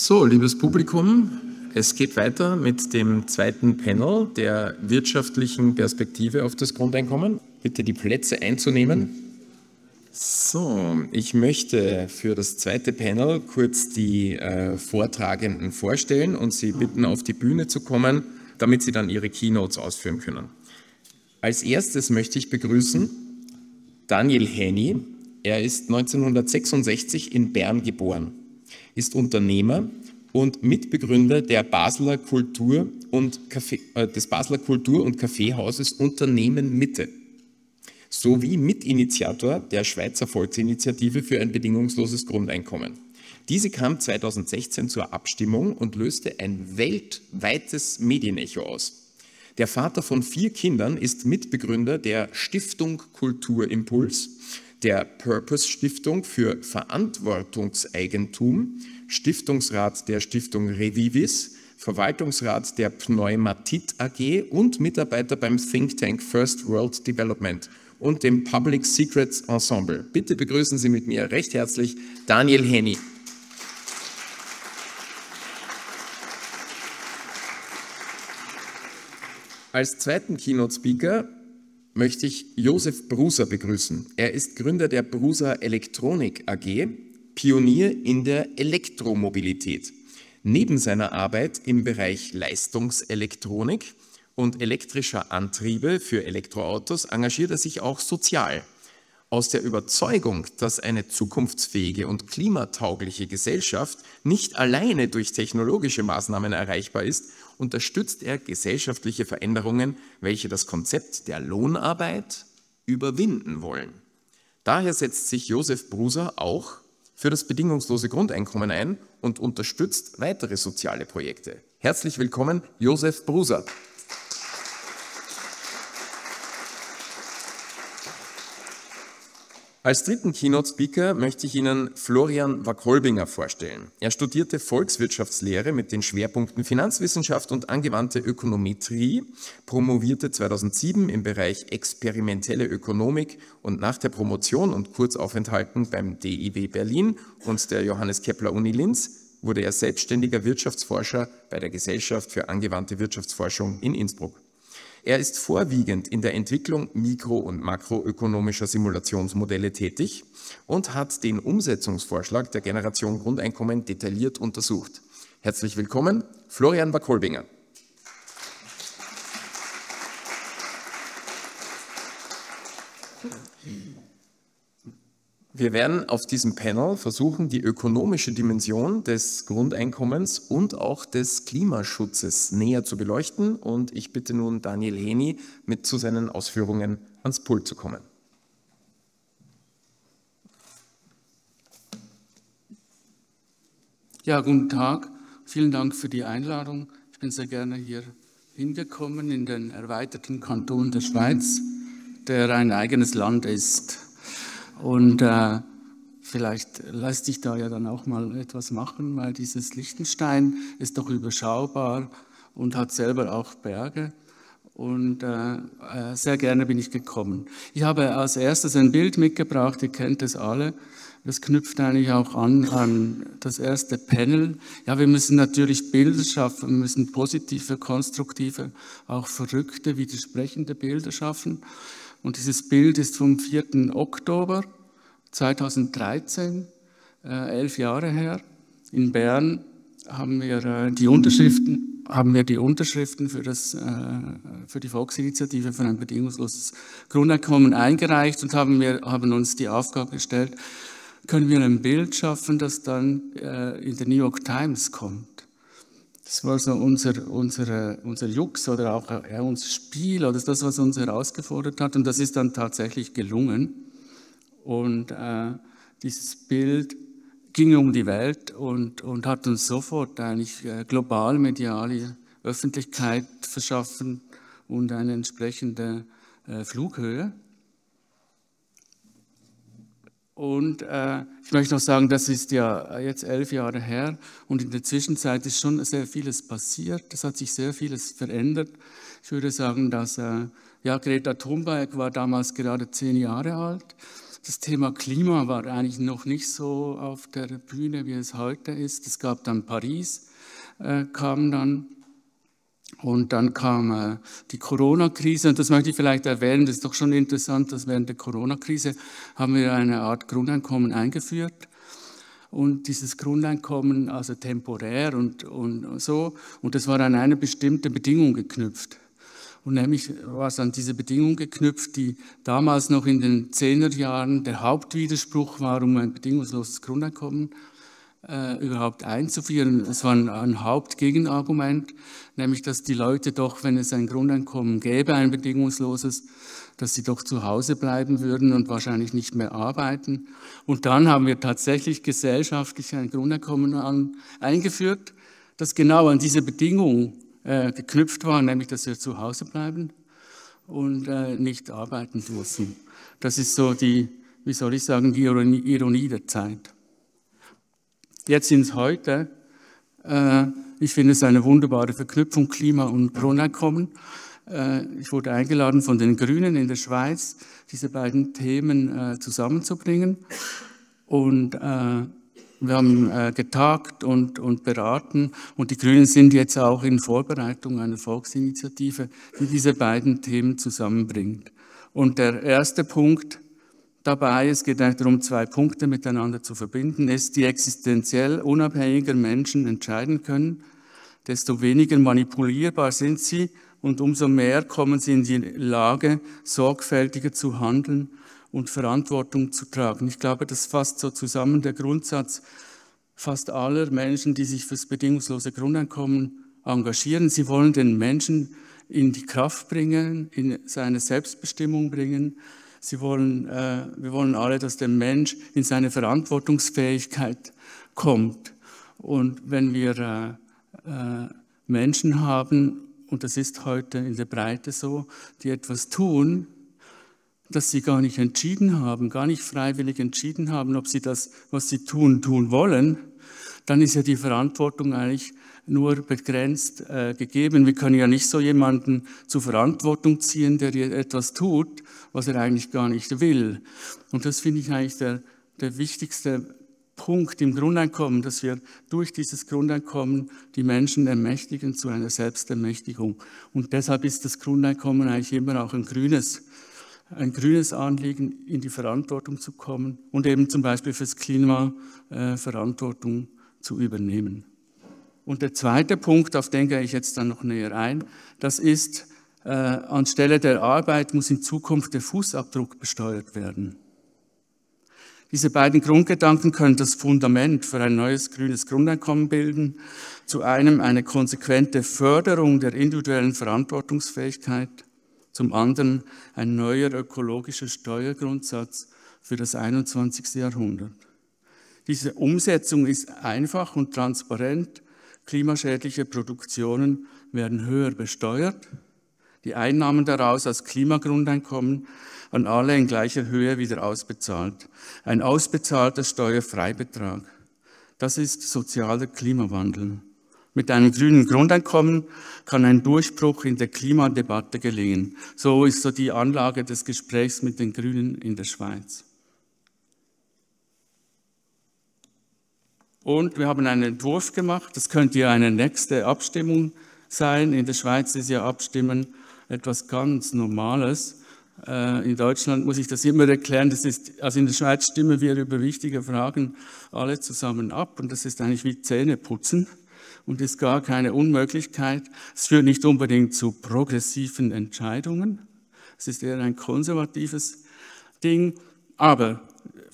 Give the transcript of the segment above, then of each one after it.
So, liebes Publikum, es geht weiter mit dem zweiten Panel der wirtschaftlichen Perspektive auf das Grundeinkommen. Bitte die Plätze einzunehmen. So, ich möchte für das zweite Panel kurz die äh, Vortragenden vorstellen und Sie bitten, auf die Bühne zu kommen, damit Sie dann Ihre Keynotes ausführen können. Als erstes möchte ich begrüßen Daniel Henny. Er ist 1966 in Bern geboren ist Unternehmer und Mitbegründer der Basler Kultur und Café, äh, des Basler Kultur- und Kaffeehauses Unternehmen Mitte sowie Mitinitiator der Schweizer Volksinitiative für ein bedingungsloses Grundeinkommen. Diese kam 2016 zur Abstimmung und löste ein weltweites Medienecho aus. Der Vater von vier Kindern ist Mitbegründer der Stiftung Kulturimpuls der Purpose Stiftung für Verantwortungseigentum, Stiftungsrat der Stiftung Revivis, Verwaltungsrat der Pneumatit AG und Mitarbeiter beim Think Tank First World Development und dem Public Secrets Ensemble. Bitte begrüßen Sie mit mir recht herzlich Daniel Henny. Als zweiten Keynote-Speaker möchte ich Josef Bruser begrüßen. Er ist Gründer der Bruser Elektronik AG, Pionier in der Elektromobilität. Neben seiner Arbeit im Bereich Leistungselektronik und elektrischer Antriebe für Elektroautos engagiert er sich auch sozial. Aus der Überzeugung, dass eine zukunftsfähige und klimataugliche Gesellschaft nicht alleine durch technologische Maßnahmen erreichbar ist, unterstützt er gesellschaftliche Veränderungen, welche das Konzept der Lohnarbeit überwinden wollen. Daher setzt sich Josef Bruser auch für das bedingungslose Grundeinkommen ein und unterstützt weitere soziale Projekte. Herzlich willkommen, Josef Bruser. Als dritten Keynote-Speaker möchte ich Ihnen Florian Wacholbinger vorstellen. Er studierte Volkswirtschaftslehre mit den Schwerpunkten Finanzwissenschaft und angewandte Ökonometrie, promovierte 2007 im Bereich experimentelle Ökonomik und nach der Promotion und Kurzaufenthalten beim DIW Berlin und der Johannes Kepler Uni Linz wurde er selbstständiger Wirtschaftsforscher bei der Gesellschaft für angewandte Wirtschaftsforschung in Innsbruck. Er ist vorwiegend in der Entwicklung mikro- und makroökonomischer Simulationsmodelle tätig und hat den Umsetzungsvorschlag der Generation Grundeinkommen detailliert untersucht. Herzlich willkommen, Florian Wackolbinger. Wir werden auf diesem Panel versuchen, die ökonomische Dimension des Grundeinkommens und auch des Klimaschutzes näher zu beleuchten. Und ich bitte nun Daniel Heni, mit zu seinen Ausführungen ans Pult zu kommen. Ja, guten Tag. Vielen Dank für die Einladung. Ich bin sehr gerne hier hingekommen in den erweiterten Kanton der Schweiz, der ein eigenes Land ist. Und äh, vielleicht lässt sich da ja dann auch mal etwas machen, weil dieses Liechtenstein ist doch überschaubar und hat selber auch Berge. Und äh, äh sehr gerne bin ich gekommen. Ich habe als erstes ein Bild mitgebracht, ihr kennt es alle. Das knüpft eigentlich auch an an das erste Panel. Ja, wir müssen natürlich Bilder schaffen, wir müssen positive, konstruktive, auch verrückte, widersprechende Bilder schaffen. Und dieses Bild ist vom 4. Oktober 2013, äh, elf Jahre her. In Bern haben wir äh, die Unterschriften, haben wir die Unterschriften für, das, äh, für die Volksinitiative für ein bedingungsloses Grundeinkommen eingereicht und haben, wir, haben uns die Aufgabe gestellt, können wir ein Bild schaffen, das dann äh, in der New York Times kommt. Das war so unser, unser, unser Jux oder auch ja, unser Spiel oder das, was uns herausgefordert hat. Und das ist dann tatsächlich gelungen. Und äh, dieses Bild ging um die Welt und, und hat uns sofort eigentlich äh, global mediale Öffentlichkeit verschaffen und eine entsprechende äh, Flughöhe. Und äh, ich möchte noch sagen, das ist ja äh, jetzt elf Jahre her und in der Zwischenzeit ist schon sehr vieles passiert. Es hat sich sehr vieles verändert. Ich würde sagen, dass äh, ja, Greta Thunberg war damals gerade zehn Jahre alt. Das Thema Klima war eigentlich noch nicht so auf der Bühne, wie es heute ist. Es gab dann Paris, äh, kam dann und dann kam äh, die Corona-Krise, und das möchte ich vielleicht erwähnen, das ist doch schon interessant, dass während der Corona-Krise haben wir eine Art Grundeinkommen eingeführt. Und dieses Grundeinkommen, also temporär und, und so, und das war an eine bestimmte Bedingung geknüpft. Und nämlich war es an diese Bedingung geknüpft, die damals noch in den Zehnerjahren der Hauptwiderspruch war um ein bedingungsloses Grundeinkommen äh, überhaupt einzuführen. Das war ein, ein, Hauptgegenargument, nämlich dass die Leute doch, wenn es ein Grundeinkommen gäbe, ein bedingungsloses, dass sie doch zu Hause bleiben würden und wahrscheinlich nicht mehr arbeiten. Und dann haben wir tatsächlich gesellschaftlich ein Grundeinkommen an, eingeführt, das genau an diese Bedingung äh, geknüpft war, nämlich dass wir zu Hause bleiben und äh, nicht arbeiten müssen. Das ist so die, wie soll ich sagen, die Ironie der Zeit jetzt ins Heute. Äh, ich finde es eine wunderbare Verknüpfung Klima und Grundeinkommen. Äh, ich wurde eingeladen von den Grünen in der Schweiz, diese beiden Themen äh, zusammenzubringen. Und wir haben getagt und, und beraten. Und die Grünen sind jetzt auch in Vorbereitung einer Volksinitiative, die diese beiden Themen zusammenbringt. Und der erste Punkt, ist, dabei, es geht eigentlich darum, zwei Punkte miteinander zu verbinden, ist, die existenziell unabhängiger Menschen entscheiden können, desto weniger manipulierbar sind sie und umso mehr kommen sie in die Lage, sorgfältiger zu handeln und Verantwortung zu tragen. Ich glaube, das fasst so zusammen der Grundsatz fast aller Menschen, die sich fürs bedingungslose Grundeinkommen engagieren. Sie wollen den Menschen in die Kraft bringen, in seine Selbstbestimmung bringen Sie wollen, äh, wir wollen alle, dass der Mensch in seine Verantwortungsfähigkeit kommt. Und wenn wir äh, äh, Menschen haben, und das ist heute in der Breite so, die etwas tun, dass sie gar nicht entschieden haben, gar nicht freiwillig entschieden haben, ob sie das, was sie tun, tun wollen, dann ist ja die Verantwortung eigentlich nur begrenzt äh, gegeben. Wir können ja nicht so jemanden zur Verantwortung ziehen, der etwas tut, was er eigentlich gar nicht will. Und das finde ich eigentlich der, der wichtigste Punkt im Grundeinkommen, dass wir durch dieses Grundeinkommen die Menschen ermächtigen zu einer Selbstermächtigung. Und deshalb ist das Grundeinkommen eigentlich immer auch ein grünes, ein grünes Anliegen, in die Verantwortung zu kommen und eben zum Beispiel fürs Klima äh, Verantwortung zu übernehmen. Und der zweite Punkt, auf den gehe ich jetzt dann noch näher ein, das ist äh, anstelle der Arbeit muss in Zukunft der Fußabdruck besteuert werden. Diese beiden Grundgedanken können das Fundament für ein neues grünes Grundeinkommen bilden. Zu einem eine konsequente Förderung der individuellen Verantwortungsfähigkeit, zum anderen ein neuer ökologischer Steuergrundsatz für das 21. Jahrhundert. Diese Umsetzung ist einfach und transparent. Klimaschädliche Produktionen werden höher besteuert die Einnahmen daraus als Klimagrundeinkommen an alle in gleicher Höhe wieder ausbezahlt. Ein ausbezahlter Steuerfreibetrag. Das ist sozialer Klimawandel. Mit einem grünen Grundeinkommen kann ein Durchbruch in der Klimadebatte gelingen. So ist so die Anlage des Gesprächs mit den Grünen in der Schweiz. Und wir haben einen Entwurf gemacht. Das könnte ja eine nächste Abstimmung sein. In der Schweiz ist ja Abstimmen etwas ganz Normales. Äh, in Deutschland muss ich das immer erklären, das ist, also in der Schweiz stimmen wir über wichtige Fragen alle zusammen ab und das ist eigentlich wie Zähne putzen und ist gar keine Unmöglichkeit. Es führt nicht unbedingt zu progressiven Entscheidungen, es ist eher ein konservatives Ding, aber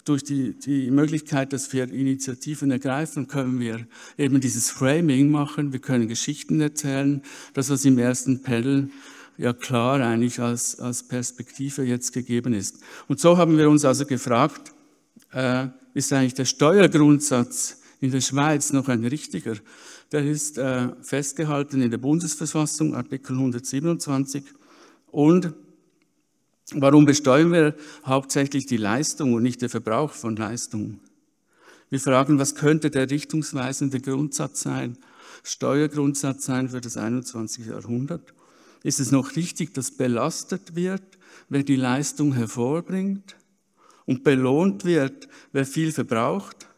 durch die, die Möglichkeit, dass wir Initiativen ergreifen, können wir eben dieses Framing machen, wir können Geschichten erzählen, das was im ersten Panel ja klar eigentlich als, als Perspektive jetzt gegeben ist. Und so haben wir uns also gefragt, äh, ist eigentlich der Steuergrundsatz in der Schweiz noch ein richtiger? Der ist äh, festgehalten in der Bundesverfassung, Artikel 127. Und warum besteuern wir hauptsächlich die Leistung und nicht den Verbrauch von Leistung? Wir fragen, was könnte der richtungsweisende Grundsatz sein, Steuergrundsatz sein für das 21. Jahrhundert? Ist es noch richtig, dass belastet wird, wer die Leistung hervorbringt und belohnt wird, wer viel verbraucht?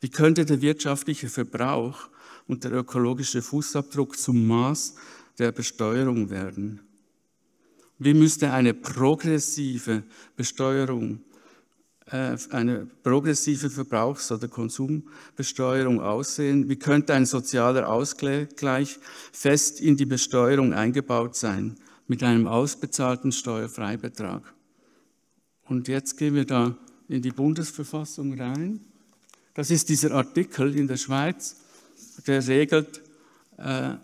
Wie könnte der wirtschaftliche Verbrauch und der ökologische Fußabdruck zum Maß der Besteuerung werden? Wie müsste eine progressive Besteuerung äh, eine progressive Verbrauchs- oder Konsumbesteuerung aussehen? Wie könnte ein sozialer Ausgleich fest in die Besteuerung eingebaut sein mit einem ausbezahlten Steuerfreibetrag? Und jetzt gehen wir da in die Bundesverfassung rein. Das ist dieser Artikel in der Schweiz, der regelt, äh,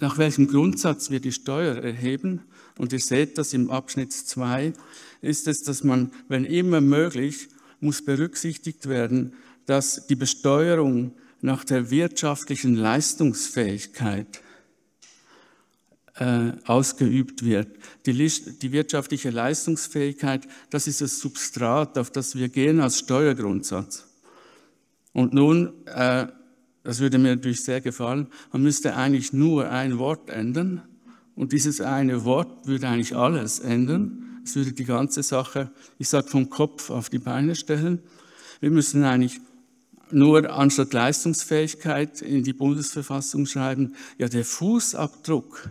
nach welchem Grundsatz wir die Steuer erheben. Und ihr seht das im Abschnitt 2, ist es, dass man, wenn immer möglich, muss berücksichtigt werden, dass die Besteuerung nach der wirtschaftlichen Leistungsfähigkeit äh, ausgeübt wird. Die, die wirtschaftliche Leistungsfähigkeit, das ist das Substrat, auf das wir gehen als Steuergrundsatz. Und nun, äh, das würde mir natürlich sehr gefallen, man müsste eigentlich nur ein Wort ändern und dieses eine Wort würde eigentlich alles ändern es würde die ganze Sache, ich sage vom Kopf auf die Beine stellen. Wir müssen eigentlich nur anstatt Leistungsfähigkeit in die Bundesverfassung schreiben, ja der Fußabdruck,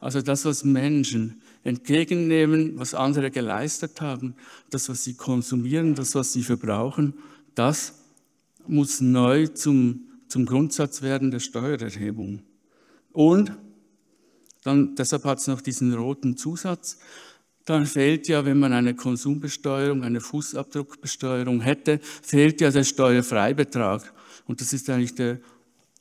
also das, was Menschen entgegennehmen, was andere geleistet haben, das, was sie konsumieren, das, was sie verbrauchen, das muss neu zum, zum Grundsatz werden der Steuererhebung. Und dann, deshalb hat es noch diesen roten Zusatz, dann fehlt ja, wenn man eine Konsumbesteuerung, eine Fußabdruckbesteuerung hätte, fehlt ja der Steuerfreibetrag. Und das ist eigentlich der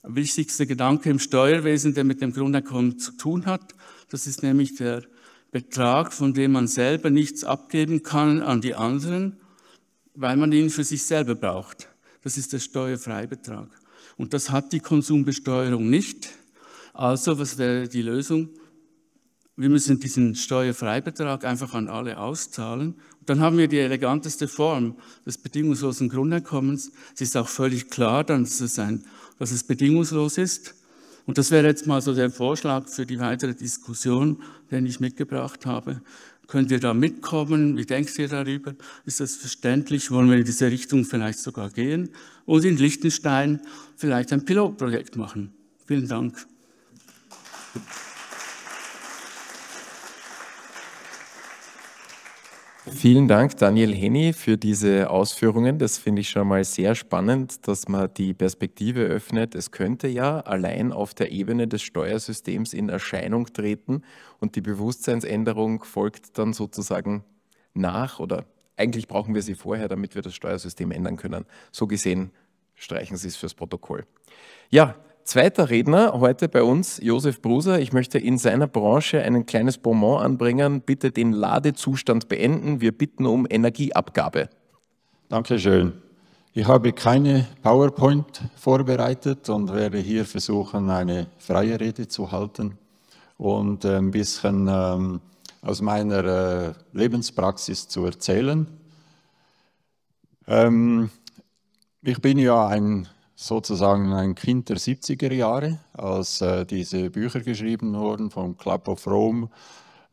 wichtigste Gedanke im Steuerwesen, der mit dem Grundeinkommen zu tun hat. Das ist nämlich der Betrag, von dem man selber nichts abgeben kann an die anderen, weil man ihn für sich selber braucht. Das ist der Steuerfreibetrag. Und das hat die Konsumbesteuerung nicht. Also, was wäre die Lösung? wir müssen diesen Steuerfreibetrag einfach an alle auszahlen. Und dann haben wir die eleganteste Form des bedingungslosen Grundeinkommens. Es ist auch völlig klar, dann zu sein, dass es bedingungslos ist. Und das wäre jetzt mal so der Vorschlag für die weitere Diskussion, den ich mitgebracht habe. Könnt ihr da mitkommen? Wie denkt ihr darüber? Ist das verständlich? Wollen wir in diese Richtung vielleicht sogar gehen? Und in Liechtenstein vielleicht ein Pilotprojekt machen. Vielen Dank. Vielen Dank, Daniel Henny, für diese Ausführungen. Das finde ich schon mal sehr spannend, dass man die Perspektive öffnet. Es könnte ja allein auf der Ebene des Steuersystems in Erscheinung treten und die Bewusstseinsänderung folgt dann sozusagen nach oder eigentlich brauchen wir sie vorher, damit wir das Steuersystem ändern können. So gesehen streichen Sie es fürs Protokoll. Ja, Zweiter Redner heute bei uns, Josef Bruser. Ich möchte in seiner Branche ein kleines Bonbon anbringen. Bitte den Ladezustand beenden. Wir bitten um Energieabgabe. Dankeschön. Ich habe keine PowerPoint vorbereitet und werde hier versuchen, eine freie Rede zu halten und ein bisschen ähm, aus meiner äh, Lebenspraxis zu erzählen. Ähm, ich bin ja ein sozusagen ein Kind der 70er Jahre, als äh, diese Bücher geschrieben wurden vom Club of Rome,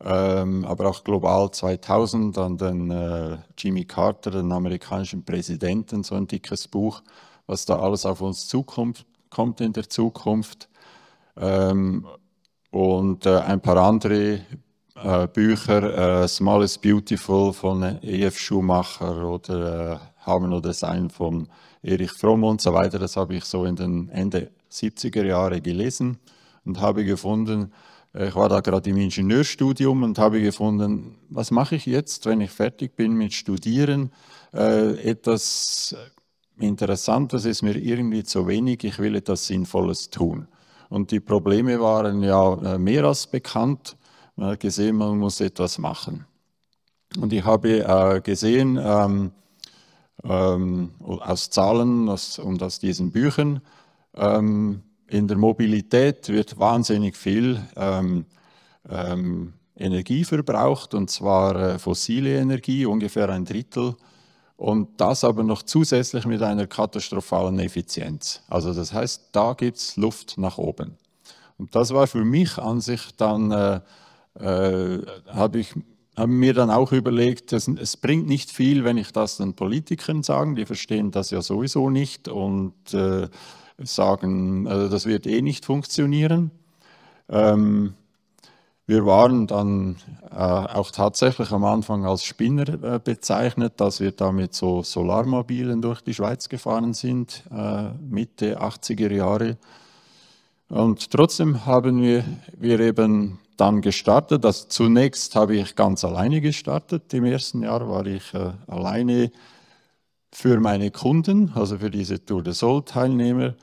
ähm, aber auch global 2000 an den äh, Jimmy Carter, den amerikanischen Präsidenten, so ein dickes Buch, was da alles auf uns zukommt, kommt in der Zukunft. Ähm, und äh, ein paar andere äh, Bücher, äh, Small is Beautiful von E.F. Schumacher oder Haben oder Sein von Erich Fromm und so weiter, das habe ich so in den Ende 70er Jahre gelesen und habe gefunden, äh, ich war da gerade im Ingenieurstudium und habe gefunden, was mache ich jetzt, wenn ich fertig bin mit Studieren? Äh, etwas Interessantes ist mir irgendwie zu wenig, ich will etwas Sinnvolles tun. Und die Probleme waren ja äh, mehr als bekannt. Man hat gesehen, man muss etwas machen. Und ich habe äh, gesehen, ähm, ähm, aus Zahlen aus, und aus diesen Büchern. Ähm, in der Mobilität wird wahnsinnig viel ähm, ähm, Energie verbraucht, und zwar äh, fossile Energie, ungefähr ein Drittel. Und das aber noch zusätzlich mit einer katastrophalen Effizienz. Also das heißt, da gibt es Luft nach oben. Und das war für mich an sich dann, äh, äh, habe ich haben mir dann auch überlegt, es, es, bringt nicht viel, wenn ich das den Politikern sage, die verstehen das ja sowieso nicht und äh, sagen, äh, das wird eh nicht funktionieren. Ähm, wir waren dann äh, auch tatsächlich am Anfang als Spinner äh, bezeichnet, dass wir da mit so Solarmobilen durch die Schweiz gefahren sind, äh, Mitte 80er Jahre. Und trotzdem haben wir, wir eben dann gestartet. Also zunächst habe ich ganz alleine gestartet. Im ersten Jahr war ich äh, alleine für meine Kunden, also für diese Tour de Sol-Teilnehmer.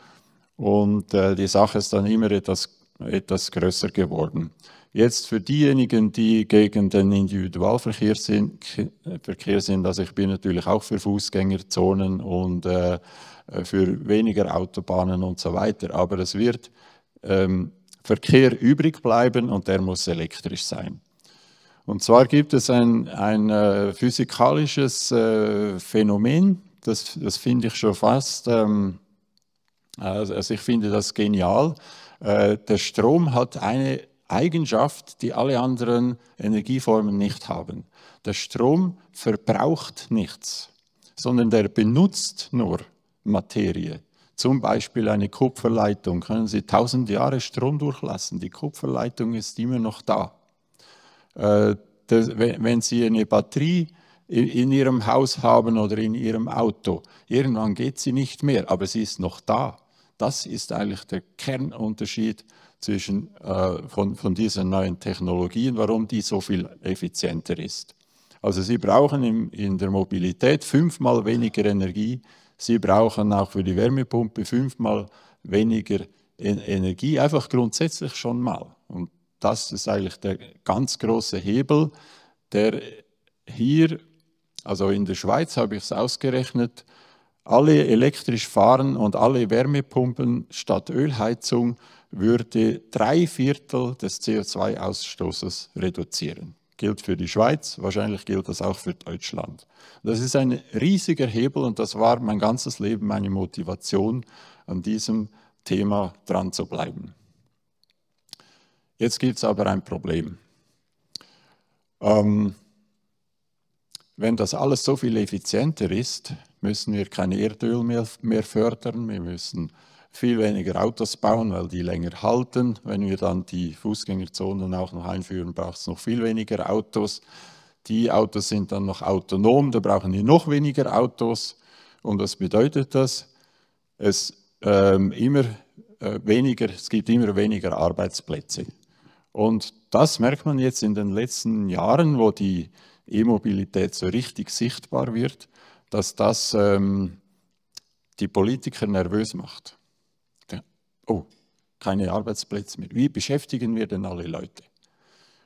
Und äh, die Sache ist dann immer etwas, etwas größer geworden. Jetzt für diejenigen, die gegen den Individualverkehr sind, äh, Verkehr sind, also ich bin natürlich auch für Fußgängerzonen und äh, äh für weniger Autobahnen und so weiter. Aber es wird ähm, Verkehr übrig bleiben und der muss elektrisch sein. Und zwar gibt es ein, ein äh, physikalisches äh, Phänomen, das, das finde ich schon fast, ähm, also, also ich finde das genial. Äh, der Strom hat eine Eigenschaft, die alle anderen Energieformen nicht haben. Der Strom verbraucht nichts, sondern der benutzt nur Materie. Zum Beispiel eine Kupferleitung können Sie tausend Jahre Strom durchlassen. Die Kupferleitung ist immer noch da. Äh, das, wenn, wenn Sie eine Batterie in, in Ihrem Haus haben oder in Ihrem Auto, irgendwann geht sie nicht mehr, aber sie ist noch da. Das ist eigentlich der Kernunterschied zwischen, äh, von, von diesen neuen Technologien, warum die so viel effizienter ist. Also Sie brauchen in, in der Mobilität fünfmal weniger Energie Sie brauchen auch für die Wärmepumpe fünfmal weniger Energie, einfach grundsätzlich schon mal. Und das ist eigentlich der ganz große Hebel, der hier, also in der Schweiz habe ich es ausgerechnet, alle elektrisch fahren und alle Wärmepumpen statt Ölheizung würde drei Viertel des CO2-Ausstoßes reduzieren gilt für die Schweiz, wahrscheinlich gilt das auch für Deutschland. Das ist ein riesiger Hebel und das war mein ganzes Leben meine Motivation, an diesem Thema dran zu bleiben. Jetzt gibt es aber ein Problem. Ähm, wenn das alles so viel effizienter ist, müssen wir kein Erdöl mehr, mehr fördern, wir müssen viel weniger Autos bauen, weil die länger halten. Wenn wir dann die Fußgängerzonen auch noch einführen, braucht es noch viel weniger Autos. Die Autos sind dann noch autonom, da brauchen wir noch weniger Autos. Und was bedeutet das? Es, ähm, immer, äh, weniger, es gibt immer weniger Arbeitsplätze. Und das merkt man jetzt in den letzten Jahren, wo die E-Mobilität so richtig sichtbar wird, dass das ähm, die Politiker nervös macht oh, keine Arbeitsplätze mehr. Wie beschäftigen wir denn alle Leute?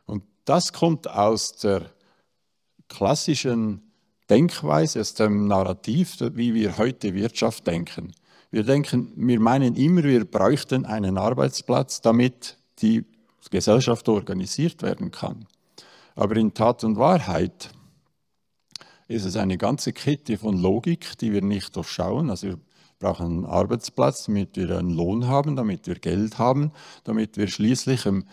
Und das kommt aus der klassischen Denkweise, aus dem Narrativ, wie wir heute Wirtschaft denken. Wir denken, wir meinen immer, wir bräuchten einen Arbeitsplatz, damit die Gesellschaft organisiert werden kann. Aber in Tat und Wahrheit ist es eine ganze Kette von Logik, die wir nicht durchschauen. Also wir brauchen einen Arbeitsplatz, damit wir einen Lohn haben, damit wir Geld haben, damit wir schließlich im,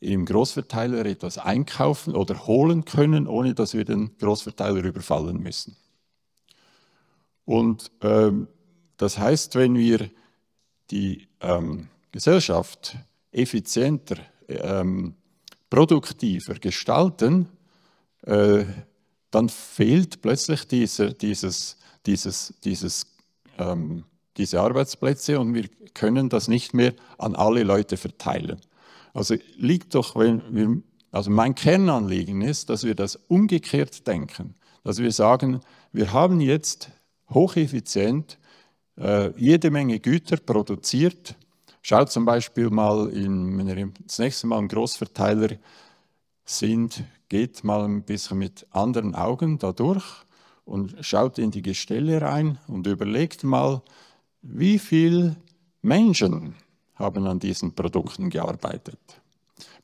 im Großverteiler etwas einkaufen oder holen können, ohne dass wir den Großverteiler überfallen müssen. Und ähm, das heißt, wenn wir die ähm, Gesellschaft effizienter, ähm, produktiver gestalten, äh, dann fehlt plötzlich diese, dieses, dieses, dieses ähm, diese Arbeitsplätze und wir können das nicht mehr an alle Leute verteilen. Also liegt doch, wenn wir, also mein Kernanliegen ist, dass wir das umgekehrt denken, dass wir sagen, wir haben jetzt hocheffizient äh, jede Menge Güter produziert. Schaut zum Beispiel mal, in, wenn ihr das nächste Mal im Großverteiler sind, geht mal ein bisschen mit anderen Augen da durch und schaut in die Gestelle rein und überlegt mal, wie viele Menschen haben an diesen Produkten gearbeitet.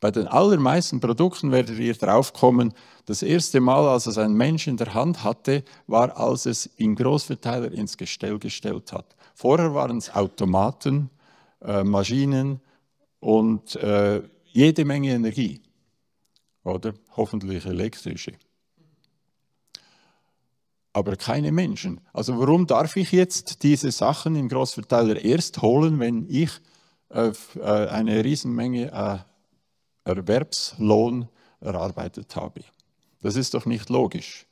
Bei den allermeisten Produkten werdet ihr drauf kommen, das erste Mal, als es ein Mensch in der Hand hatte, war, als es im Großverteiler ins Gestell gestellt hat. Vorher waren es Automaten, äh, Maschinen und äh, jede Menge Energie. Oder hoffentlich elektrische aber keine Menschen. Also warum darf ich jetzt diese Sachen im Großverteiler erst holen, wenn ich äh, äh, eine Riesenmenge äh, Erwerbslohn erarbeitet habe? Das ist doch nicht logisch.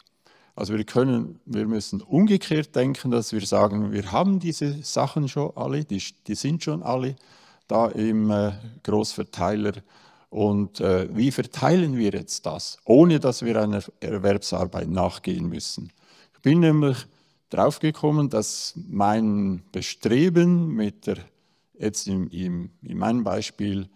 Also wir können, wir müssen umgekehrt denken, dass wir sagen, wir haben diese Sachen schon alle, die, die sind schon alle da im äh, Großverteiler. Und äh, wie verteilen wir jetzt das, ohne dass wir einer Erwerbsarbeit nachgehen müssen? bin nämlich draufgekommen, dass mein Bestreben mit der, jetzt im, im, in meinem Beispiel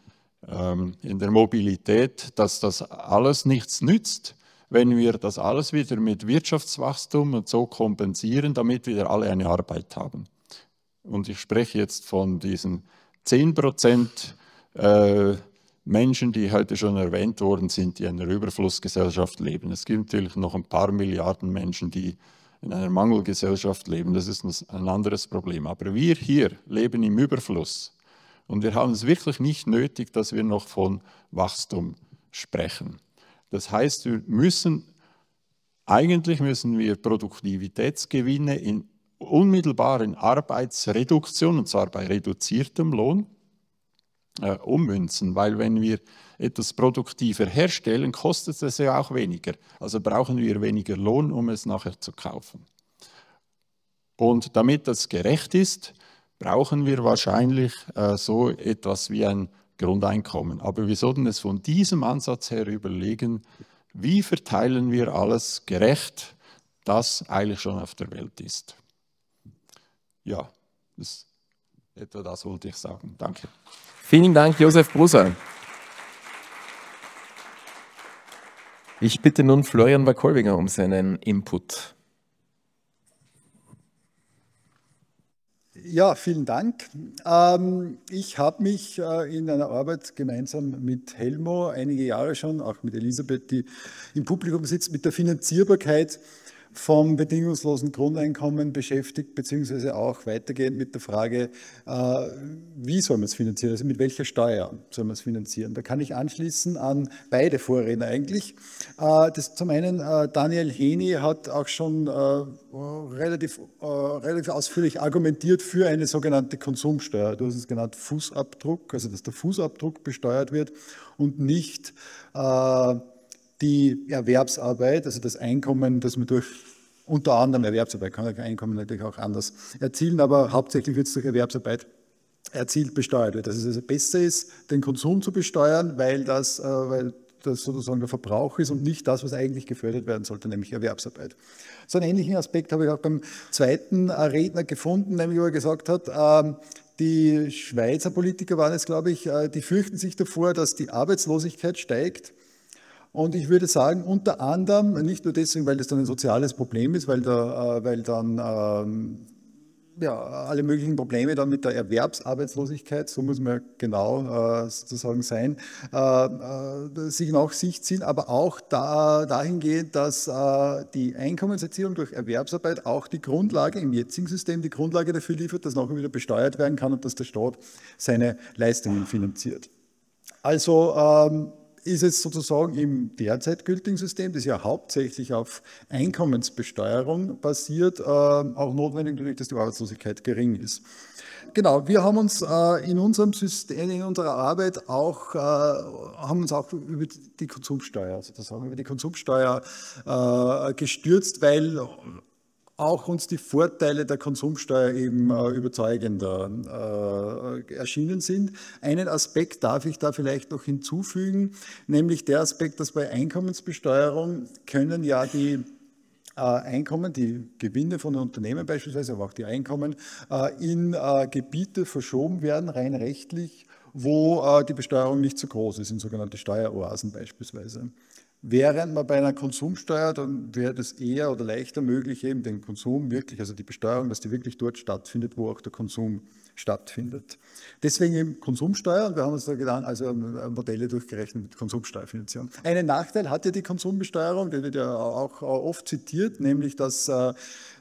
ähm, in der Mobilität, dass das alles nichts nützt, wenn wir das alles wieder mit Wirtschaftswachstum und so kompensieren, damit wieder alle eine Arbeit haben. Und ich spreche jetzt von diesen 10 Prozent äh, Menschen, die heute schon erwähnt worden sind, die in einer Überflussgesellschaft leben. Es gibt natürlich noch ein paar Milliarden Menschen, die in einer Mangelgesellschaft leben, das ist ein anderes Problem. Aber wir hier leben im Überfluss und wir haben es wirklich nicht nötig, dass wir noch von Wachstum sprechen. Das heißt, wir müssen, eigentlich müssen wir Produktivitätsgewinne in unmittelbaren Arbeitsreduktion, und zwar bei reduziertem Lohn, äh, ummünzen, weil wenn wir etwas produktiver herstellen, kostet es ja auch weniger. Also brauchen wir weniger Lohn, um es nachher zu kaufen. Und damit das gerecht ist, brauchen wir wahrscheinlich äh, so etwas wie ein Grundeinkommen. Aber wir sollten es von diesem Ansatz her überlegen, wie verteilen wir alles gerecht, das eigentlich schon auf der Welt ist. Ja, das, etwa das wollte ich sagen. Danke. Vielen Dank, Josef Brusser. Ich bitte nun Florian Wakolbinger um seinen Input. Ja, vielen Dank. Ähm, ich habe mich äh, in einer Arbeit gemeinsam mit Helmo einige Jahre schon, auch mit Elisabeth, die im Publikum sitzt, mit der Finanzierbarkeit vom bedingungslosen Grundeinkommen beschäftigt, beziehungsweise auch weitergehend mit der Frage, äh, wie soll man es finanzieren, also mit welcher Steuer soll man es finanzieren. Da kann ich anschließen an beide Vorredner eigentlich. Äh, das zum einen, äh, Daniel Heni hat auch schon relativ, relativ ausführlich argumentiert für eine sogenannte Konsumsteuer. Du hast es genannt Fußabdruck, also dass der Fußabdruck besteuert wird und nicht äh, die Erwerbsarbeit, also das Einkommen, das man durch unter anderem Erwerbsarbeit, kann ein Einkommen natürlich auch anders erzielen, aber hauptsächlich wird es durch Erwerbsarbeit erzielt besteuert wird. Dass es also besser ist, den Konsum zu besteuern, weil das, äh, weil das sozusagen der Verbrauch ist und nicht das, was eigentlich gefördert werden sollte, nämlich Erwerbsarbeit. So einen ähnlichen Aspekt habe ich auch beim zweiten äh, Redner gefunden, nämlich wo er gesagt hat, äh, die Schweizer Politiker waren es, glaube ich, äh, die fürchten sich davor, dass die Arbeitslosigkeit steigt und ich würde sagen, unter anderem, nicht nur deswegen, weil das dann ein soziales Problem ist, weil, da, äh, weil dann ähm, ja, alle möglichen Probleme dann mit der Erwerbsarbeitslosigkeit, so muss man genau äh, sozusagen sein, äh, äh sich nach sich ziehen, aber auch da, dahingehend, dass äh, die Einkommenserzielung durch Erwerbsarbeit auch die Grundlage im jetzigen System, die Grundlage dafür liefert, dass nachher wieder besteuert werden kann und dass der Staat seine Leistungen finanziert. Also ähm, ist es sozusagen im derzeit gültigen System, das ja hauptsächlich auf Einkommensbesteuerung basiert, äh, auch notwendig natürlich, dass die Arbeitslosigkeit gering ist. Genau, wir haben uns äh, in unserem System, in unserer Arbeit auch, äh, haben uns auch über die Konsumsteuer, sozusagen über die Konsumsteuer gestürzt, weil auch uns die Vorteile der Konsumsteuer eben äh, überzeugender äh, erschienen sind. Einen Aspekt darf ich da vielleicht noch hinzufügen, nämlich der Aspekt, dass bei Einkommensbesteuerung können ja die äh, Einkommen, die Gewinne von Unternehmen beispielsweise, aber auch die Einkommen äh, in äh, Gebiete verschoben werden, rein rechtlich, wo die Besteuerung nicht so groß ist, in sogenannte Steueroasen beispielsweise. Während man bei einer Konsumsteuer, dann wäre es eher oder leichter möglich, eben den Konsum wirklich, also die Besteuerung, dass die wirklich dort stattfindet, wo auch der Konsum stattfindet. Deswegen eben Konsumsteuer, und wir haben uns da getan, also ähm, Modelle durchgerechnet mit Konsumsteuerfinanzierung. Einen Nachteil hat ja die Konsumbesteuerung, der wird ja auch oft zitiert, nämlich dass äh,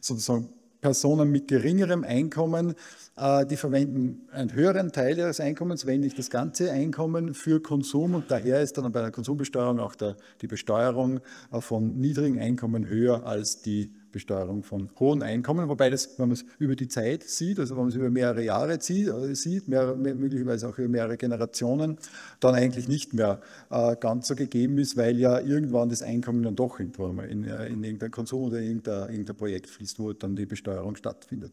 sozusagen Personen mit geringerem Einkommen, äh, die verwenden einen höheren Teil ihres Einkommens, wenn nicht das ganze Einkommen, für Konsum. Und daher ist dann bei der Konsumbesteuerung auch der, die Besteuerung äh, von niedrigen Einkommen höher als die Besteuerung von hohen Einkommen, wobei das, wenn man es über die Zeit sieht, also wenn man es über mehrere Jahre äh, sieht, mehr, möglicherweise auch über mehrere Generationen, dann eigentlich nicht mehr äh, ganz so gegeben ist, weil ja irgendwann das Einkommen dann doch in, in, äh, in irgendein Konsum oder irgendein, irgendein Projekt fließt, wo dann die Besteuerung stattfindet.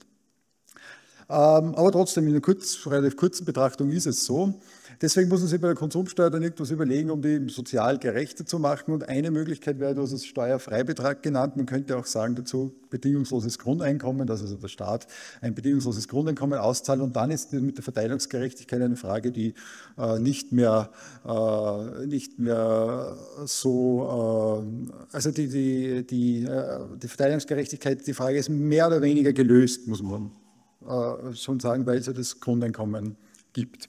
Ähm, aber trotzdem, in einer kurz, relativ kurzen Betrachtung ist es so, Deswegen muss man sich bei der Konsumsteuer dann irgendwas überlegen, um die sozial gerechter zu machen. Und eine Möglichkeit wäre, du hast es Steuerfreibetrag genannt. Man könnte auch sagen dazu bedingungsloses Grundeinkommen, dass also der Staat ein bedingungsloses Grundeinkommen auszahlt. Und dann ist mit der Verteilungsgerechtigkeit eine Frage, die äh, nicht, mehr, äh, nicht mehr so, äh, also die, die, die, äh, die Verteilungsgerechtigkeit, die Frage ist mehr oder weniger gelöst, muss man äh, schon sagen, weil es ja das Grundeinkommen gibt.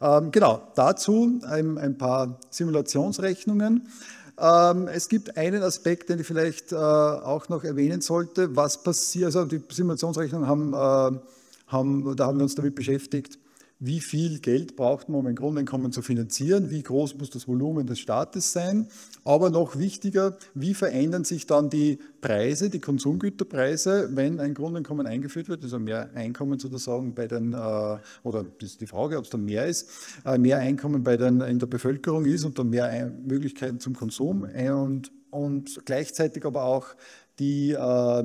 Ähm, genau, dazu ein, ein paar Simulationsrechnungen. Ähm, es gibt einen Aspekt, den ich vielleicht äh, auch noch erwähnen sollte. Was passiert, also die Simulationsrechnungen haben, äh, haben, da haben wir uns damit beschäftigt, wie viel Geld braucht man, um ein Grundeinkommen zu finanzieren, wie groß muss das Volumen des Staates sein, aber noch wichtiger, wie verändern sich dann die Preise, die Konsumgüterpreise, wenn ein Grundeinkommen eingeführt wird, also mehr Einkommen sozusagen bei den, äh, oder das ist die Frage, ob es dann mehr ist, äh, mehr Einkommen bei den, in der Bevölkerung ist und dann mehr Möglichkeiten zum Konsum äh, und, und gleichzeitig aber auch die äh,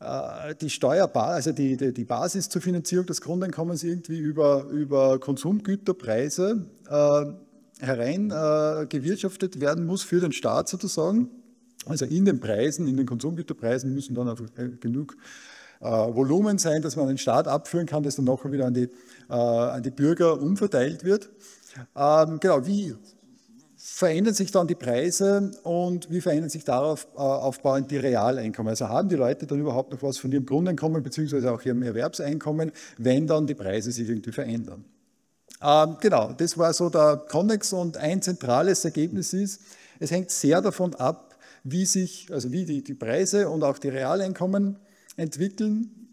äh, die Steuerbasis, also die, die, die, Basis zur Finanzierung des Grundeinkommens irgendwie über, über Konsumgüterpreise äh, hereingewirtschaftet äh, werden muss für den Staat sozusagen. Also in den Preisen, in den Konsumgüterpreisen müssen dann auch äh, genug äh, Volumen sein, dass man den Staat abführen kann, das dann nachher wieder an die, äh, an die Bürger umverteilt wird. Ähm, genau, wie verändern sich dann die Preise und wie verändern sich darauf äh, aufbauend die Realeinkommen? Also haben die Leute dann überhaupt noch was von ihrem Grundeinkommen beziehungsweise auch ihrem Erwerbseinkommen, wenn dann die Preise sich irgendwie verändern? Ähm, genau, das war so der Konnex und ein zentrales Ergebnis ist, es hängt sehr davon ab, wie sich, also wie die, die Preise und auch die Realeinkommen entwickeln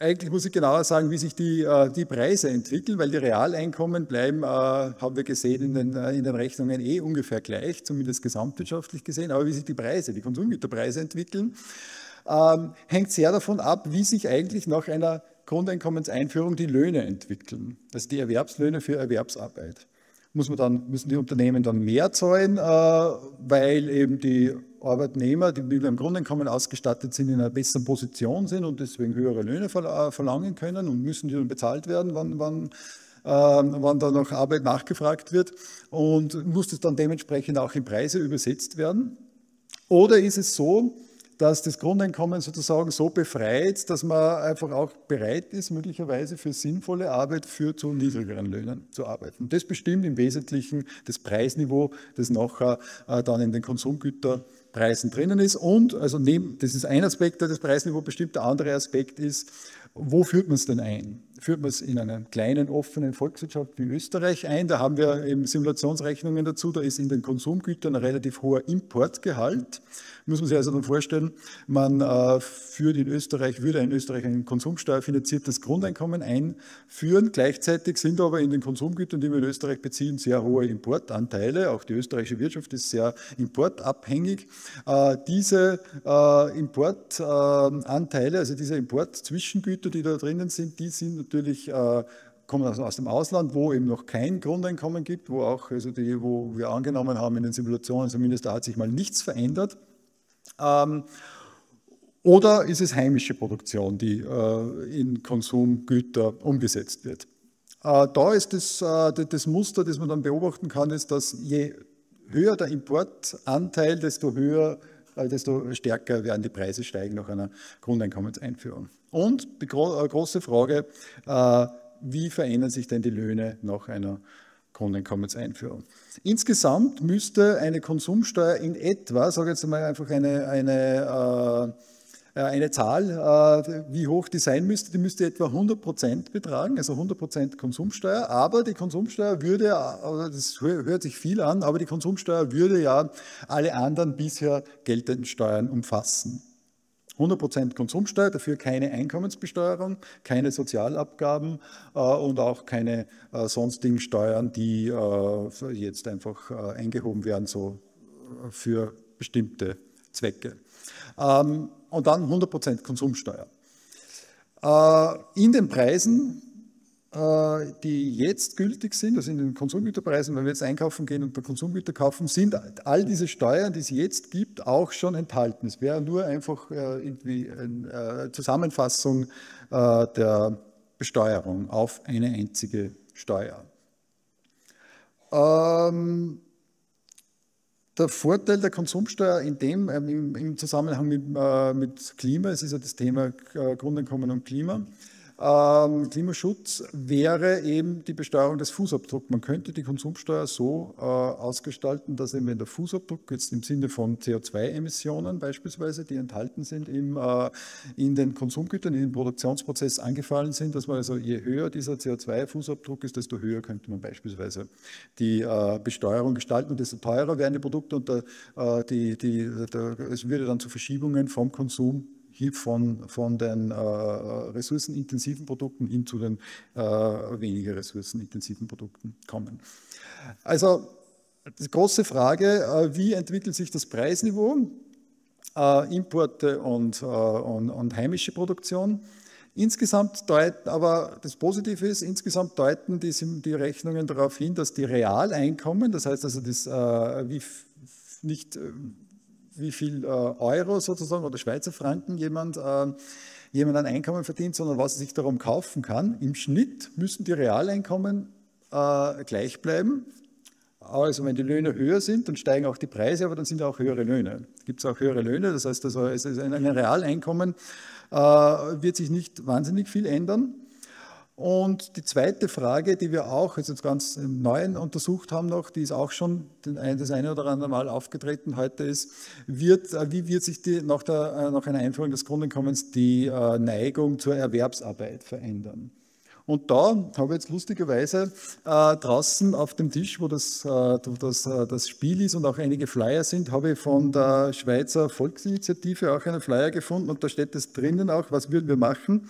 eigentlich muss ich genauer sagen, wie sich die, äh, die Preise entwickeln, weil die Realeinkommen bleiben, äh, haben wir gesehen, in den, äh, in den Rechnungen eh ungefähr gleich, zumindest gesamtwirtschaftlich gesehen. Aber wie sich die Preise, die Konsumgüterpreise entwickeln, ähm, hängt sehr davon ab, wie sich eigentlich nach einer Grundeinkommenseinführung die Löhne entwickeln, also die Erwerbslöhne für Erwerbsarbeit muss man dann, müssen die Unternehmen dann mehr zahlen, äh, weil eben die Arbeitnehmer, die mit einem Grundeinkommen ausgestattet sind, in einer besseren Position sind und deswegen höhere Löhne äh, verlangen können und müssen die dann bezahlt werden, wann, wann, äh, wann da noch Arbeit nachgefragt wird und muss das dann dementsprechend auch in Preise übersetzt werden. Oder ist es so, dass das Grundeinkommen sozusagen so befreit, dass man einfach auch bereit ist, möglicherweise für sinnvolle Arbeit für zu niedrigeren Löhnen zu arbeiten. Das bestimmt im Wesentlichen das Preisniveau, das nachher äh, dann in den Konsumgüterpreisen drinnen ist. Und, also neben, das ist ein Aspekt, der das Preisniveau bestimmt, der andere Aspekt ist, wo führt man es denn ein? führt man es in einer kleinen, offenen Volkswirtschaft wie Österreich ein. Da haben wir eben Simulationsrechnungen dazu. Da ist in den Konsumgütern ein relativ hoher Importgehalt. Muss man sich also dann vorstellen, man äh, führt in Österreich, würde in Österreich ein konsumsteuerfinanziertes Grundeinkommen einführen. Gleichzeitig sind aber in den Konsumgütern, die wir in Österreich beziehen, sehr hohe Importanteile. Auch die österreichische Wirtschaft ist sehr importabhängig. Äh, diese äh, Importanteile, also diese Importzwischengüter, die da drinnen sind, die sind natürlich äh, kommen aus dem Ausland, wo eben noch kein Grundeinkommen gibt, wo auch, also die, wo wir angenommen haben in den Simulationen, zumindest da hat sich mal nichts verändert. Ähm, oder ist es heimische Produktion, die äh, in Konsumgüter umgesetzt wird? Äh, da ist das, das Muster, das man dann beobachten kann, ist, dass je höher der Importanteil, desto höher desto stärker werden die Preise steigen nach einer Grundeinkommenseinführung. Und die gro äh, große Frage, äh, wie verändern sich denn die Löhne nach einer Grundeinkommenseinführung? Insgesamt müsste eine Konsumsteuer in etwa, sage ich jetzt mal einfach eine, eine äh, äh, eine Zahl, äh, wie hoch die sein müsste. Die müsste etwa 100 betragen, also 100 Konsumsteuer. Aber die Konsumsteuer würde, äh, das hört sich viel an, aber die Konsumsteuer würde ja alle anderen bisher geltenden Steuern umfassen. 100% Konsumsteuer, dafür keine Einkommensbesteuerung, keine Sozialabgaben äh, und auch keine äh, sonstigen Steuern, die äh, jetzt einfach eingehoben werden, so für bestimmte Zwecke. Ähm, und dann 100% Konsumsteuer. Äh, in den Preisen, äh, die jetzt gültig sind, also in den Konsumgüterpreisen, wenn wir jetzt einkaufen gehen und Konsumgüter kaufen, sind all diese Steuern, die es jetzt gibt, auch schon enthalten. Es wäre nur einfach äh, irgendwie eine Zusammenfassung der Besteuerung auf eine einzige Steuer. Ähm, der Vorteil der Konsumsteuer in dem, äh, im, im, Zusammenhang mit, äh, mit Klima, es ist ja das Thema äh, Grundeinkommen und Klima, ähm, Klimaschutz wäre eben die Besteuerung des Fußabdrucks. Man könnte die Konsumsteuer so äh, ausgestalten, dass eben wenn der Fußabdruck jetzt im Sinne von CO2-Emissionen beispielsweise, die enthalten sind im, äh, in den Konsumgütern, in den Produktionsprozess angefallen sind, dass man also je höher dieser CO2-Fußabdruck ist, desto höher könnte man beispielsweise die äh, Besteuerung gestalten und desto teurer wären die Produkte und der, äh, die, die, der, es würde dann zu Verschiebungen vom Konsum von, von den äh, ressourcenintensiven Produkten hin zu den äh, weniger ressourcenintensiven Produkten kommen. Also die große Frage, äh, wie entwickelt sich das Preisniveau? Äh, Importe und, äh, und, und, heimische Produktion. Insgesamt deuten, aber das Positive ist, insgesamt deuten die, die Rechnungen darauf hin, dass die Realeinkommen, das heißt also das, äh, wie nicht wie viel äh, Euro sozusagen oder Schweizer Franken jemand, ähm, jemand ein Einkommen verdient, sondern was er sich darum kaufen kann. Im Schnitt müssen die Realeinkommen äh, gleich bleiben. Also wenn die Löhne höher sind, dann steigen auch die Preise, aber dann sind auch höhere Löhne. Gibt es auch höhere Löhne, das heißt, also ein Realeinkommen äh, wird sich nicht wahnsinnig viel ändern. Und die zweite Frage, die wir auch jetzt ganz im Neuen untersucht haben noch, die ist auch schon das eine oder andere Mal aufgetreten heute, ist, wird, äh, wie wird sich die, nach, der, äh, nach einer Einführung des Grundeinkommens die äh, Neigung zur Erwerbsarbeit verändern? Und da habe ich jetzt lustigerweise äh, draußen auf dem Tisch, wo das, äh, das, äh, das Spiel ist und auch einige Flyer sind, habe ich von der Schweizer Volksinitiative auch einen Flyer gefunden und da steht es drinnen auch, was würden wir machen,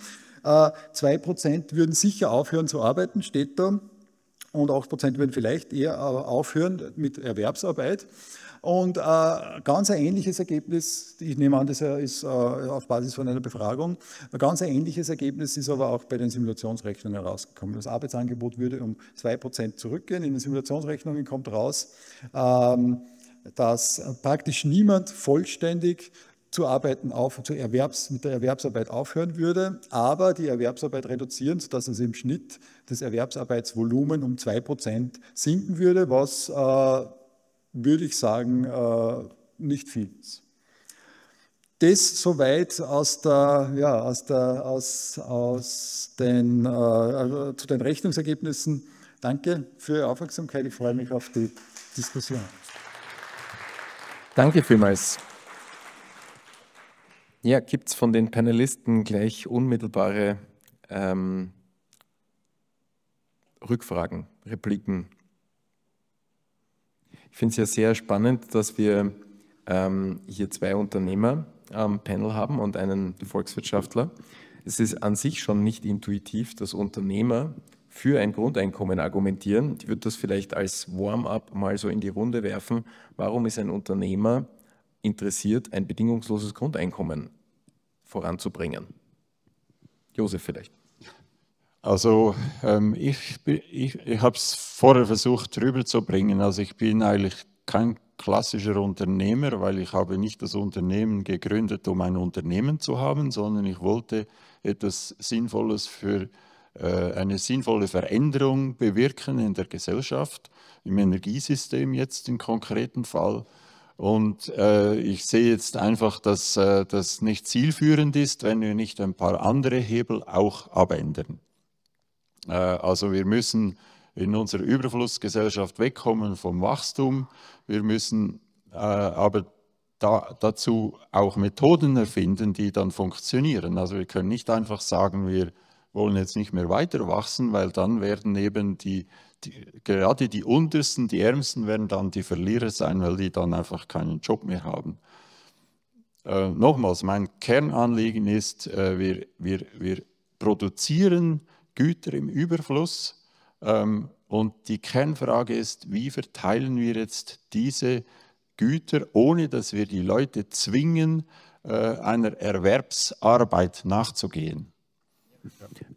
2 äh, Prozent würden sicher aufhören zu arbeiten, steht da. Und 8% würden vielleicht eher äh, aufhören mit Erwerbsarbeit. Und äh, ganz ein ähnliches Ergebnis, ich nehme an, das ist äh, auf Basis von einer Befragung, ein ganz ein ähnliches Ergebnis ist aber auch bei den Simulationsrechnungen herausgekommen. Das Arbeitsangebot würde um 2% zurückgehen. In den Simulationsrechnungen kommt raus, ähm, dass praktisch niemand vollständig zu arbeiten auf, zu Erwerbs, mit der Erwerbsarbeit aufhören würde, aber die Erwerbsarbeit reduzieren, sodass also im Schnitt das Erwerbsarbeitsvolumen um 2% sinken würde, was, äh, würde ich sagen, äh, nicht viel ist. Das soweit aus, der, ja, aus, der, aus, aus den, äh, also zu den Rechnungsergebnissen. Danke für Ihre Aufmerksamkeit. Ich freue mich auf die Diskussion. Danke vielmals. Ja, gibt es von den Panelisten gleich unmittelbare ähm, Rückfragen, Repliken? Ich finde es ja sehr spannend, dass wir ähm, hier zwei Unternehmer am Panel haben und einen Volkswirtschaftler. Es ist an sich schon nicht intuitiv, dass Unternehmer für ein Grundeinkommen argumentieren. Ich würde das vielleicht als Warm-up mal so in die Runde werfen. Warum ist ein Unternehmer interessiert, ein bedingungsloses Grundeinkommen voranzubringen. Josef vielleicht. Also ähm, ich, ich, ich habe es vorher versucht rüberzubringen. Also ich bin eigentlich kein klassischer Unternehmer, weil ich habe nicht das Unternehmen gegründet, um ein Unternehmen zu haben, sondern ich wollte etwas Sinnvolles für äh, eine sinnvolle Veränderung bewirken in der Gesellschaft, im Energiesystem jetzt im konkreten Fall. Und äh, ich sehe jetzt einfach, dass äh, das nicht zielführend ist, wenn wir nicht ein paar andere Hebel auch abändern. Äh, also wir müssen in unserer Überflussgesellschaft wegkommen vom Wachstum. Wir müssen äh, aber da, dazu auch Methoden erfinden, die dann funktionieren. Also wir können nicht einfach sagen, wir wollen jetzt nicht mehr weiter wachsen, weil dann werden eben die die, gerade die untersten, die ärmsten werden dann die Verlierer sein, weil die dann einfach keinen Job mehr haben. Äh, nochmals, mein Kernanliegen ist, äh, wir, wir, wir produzieren Güter im Überfluss ähm, und die Kernfrage ist, wie verteilen wir jetzt diese Güter, ohne dass wir die Leute zwingen, äh, einer Erwerbsarbeit nachzugehen.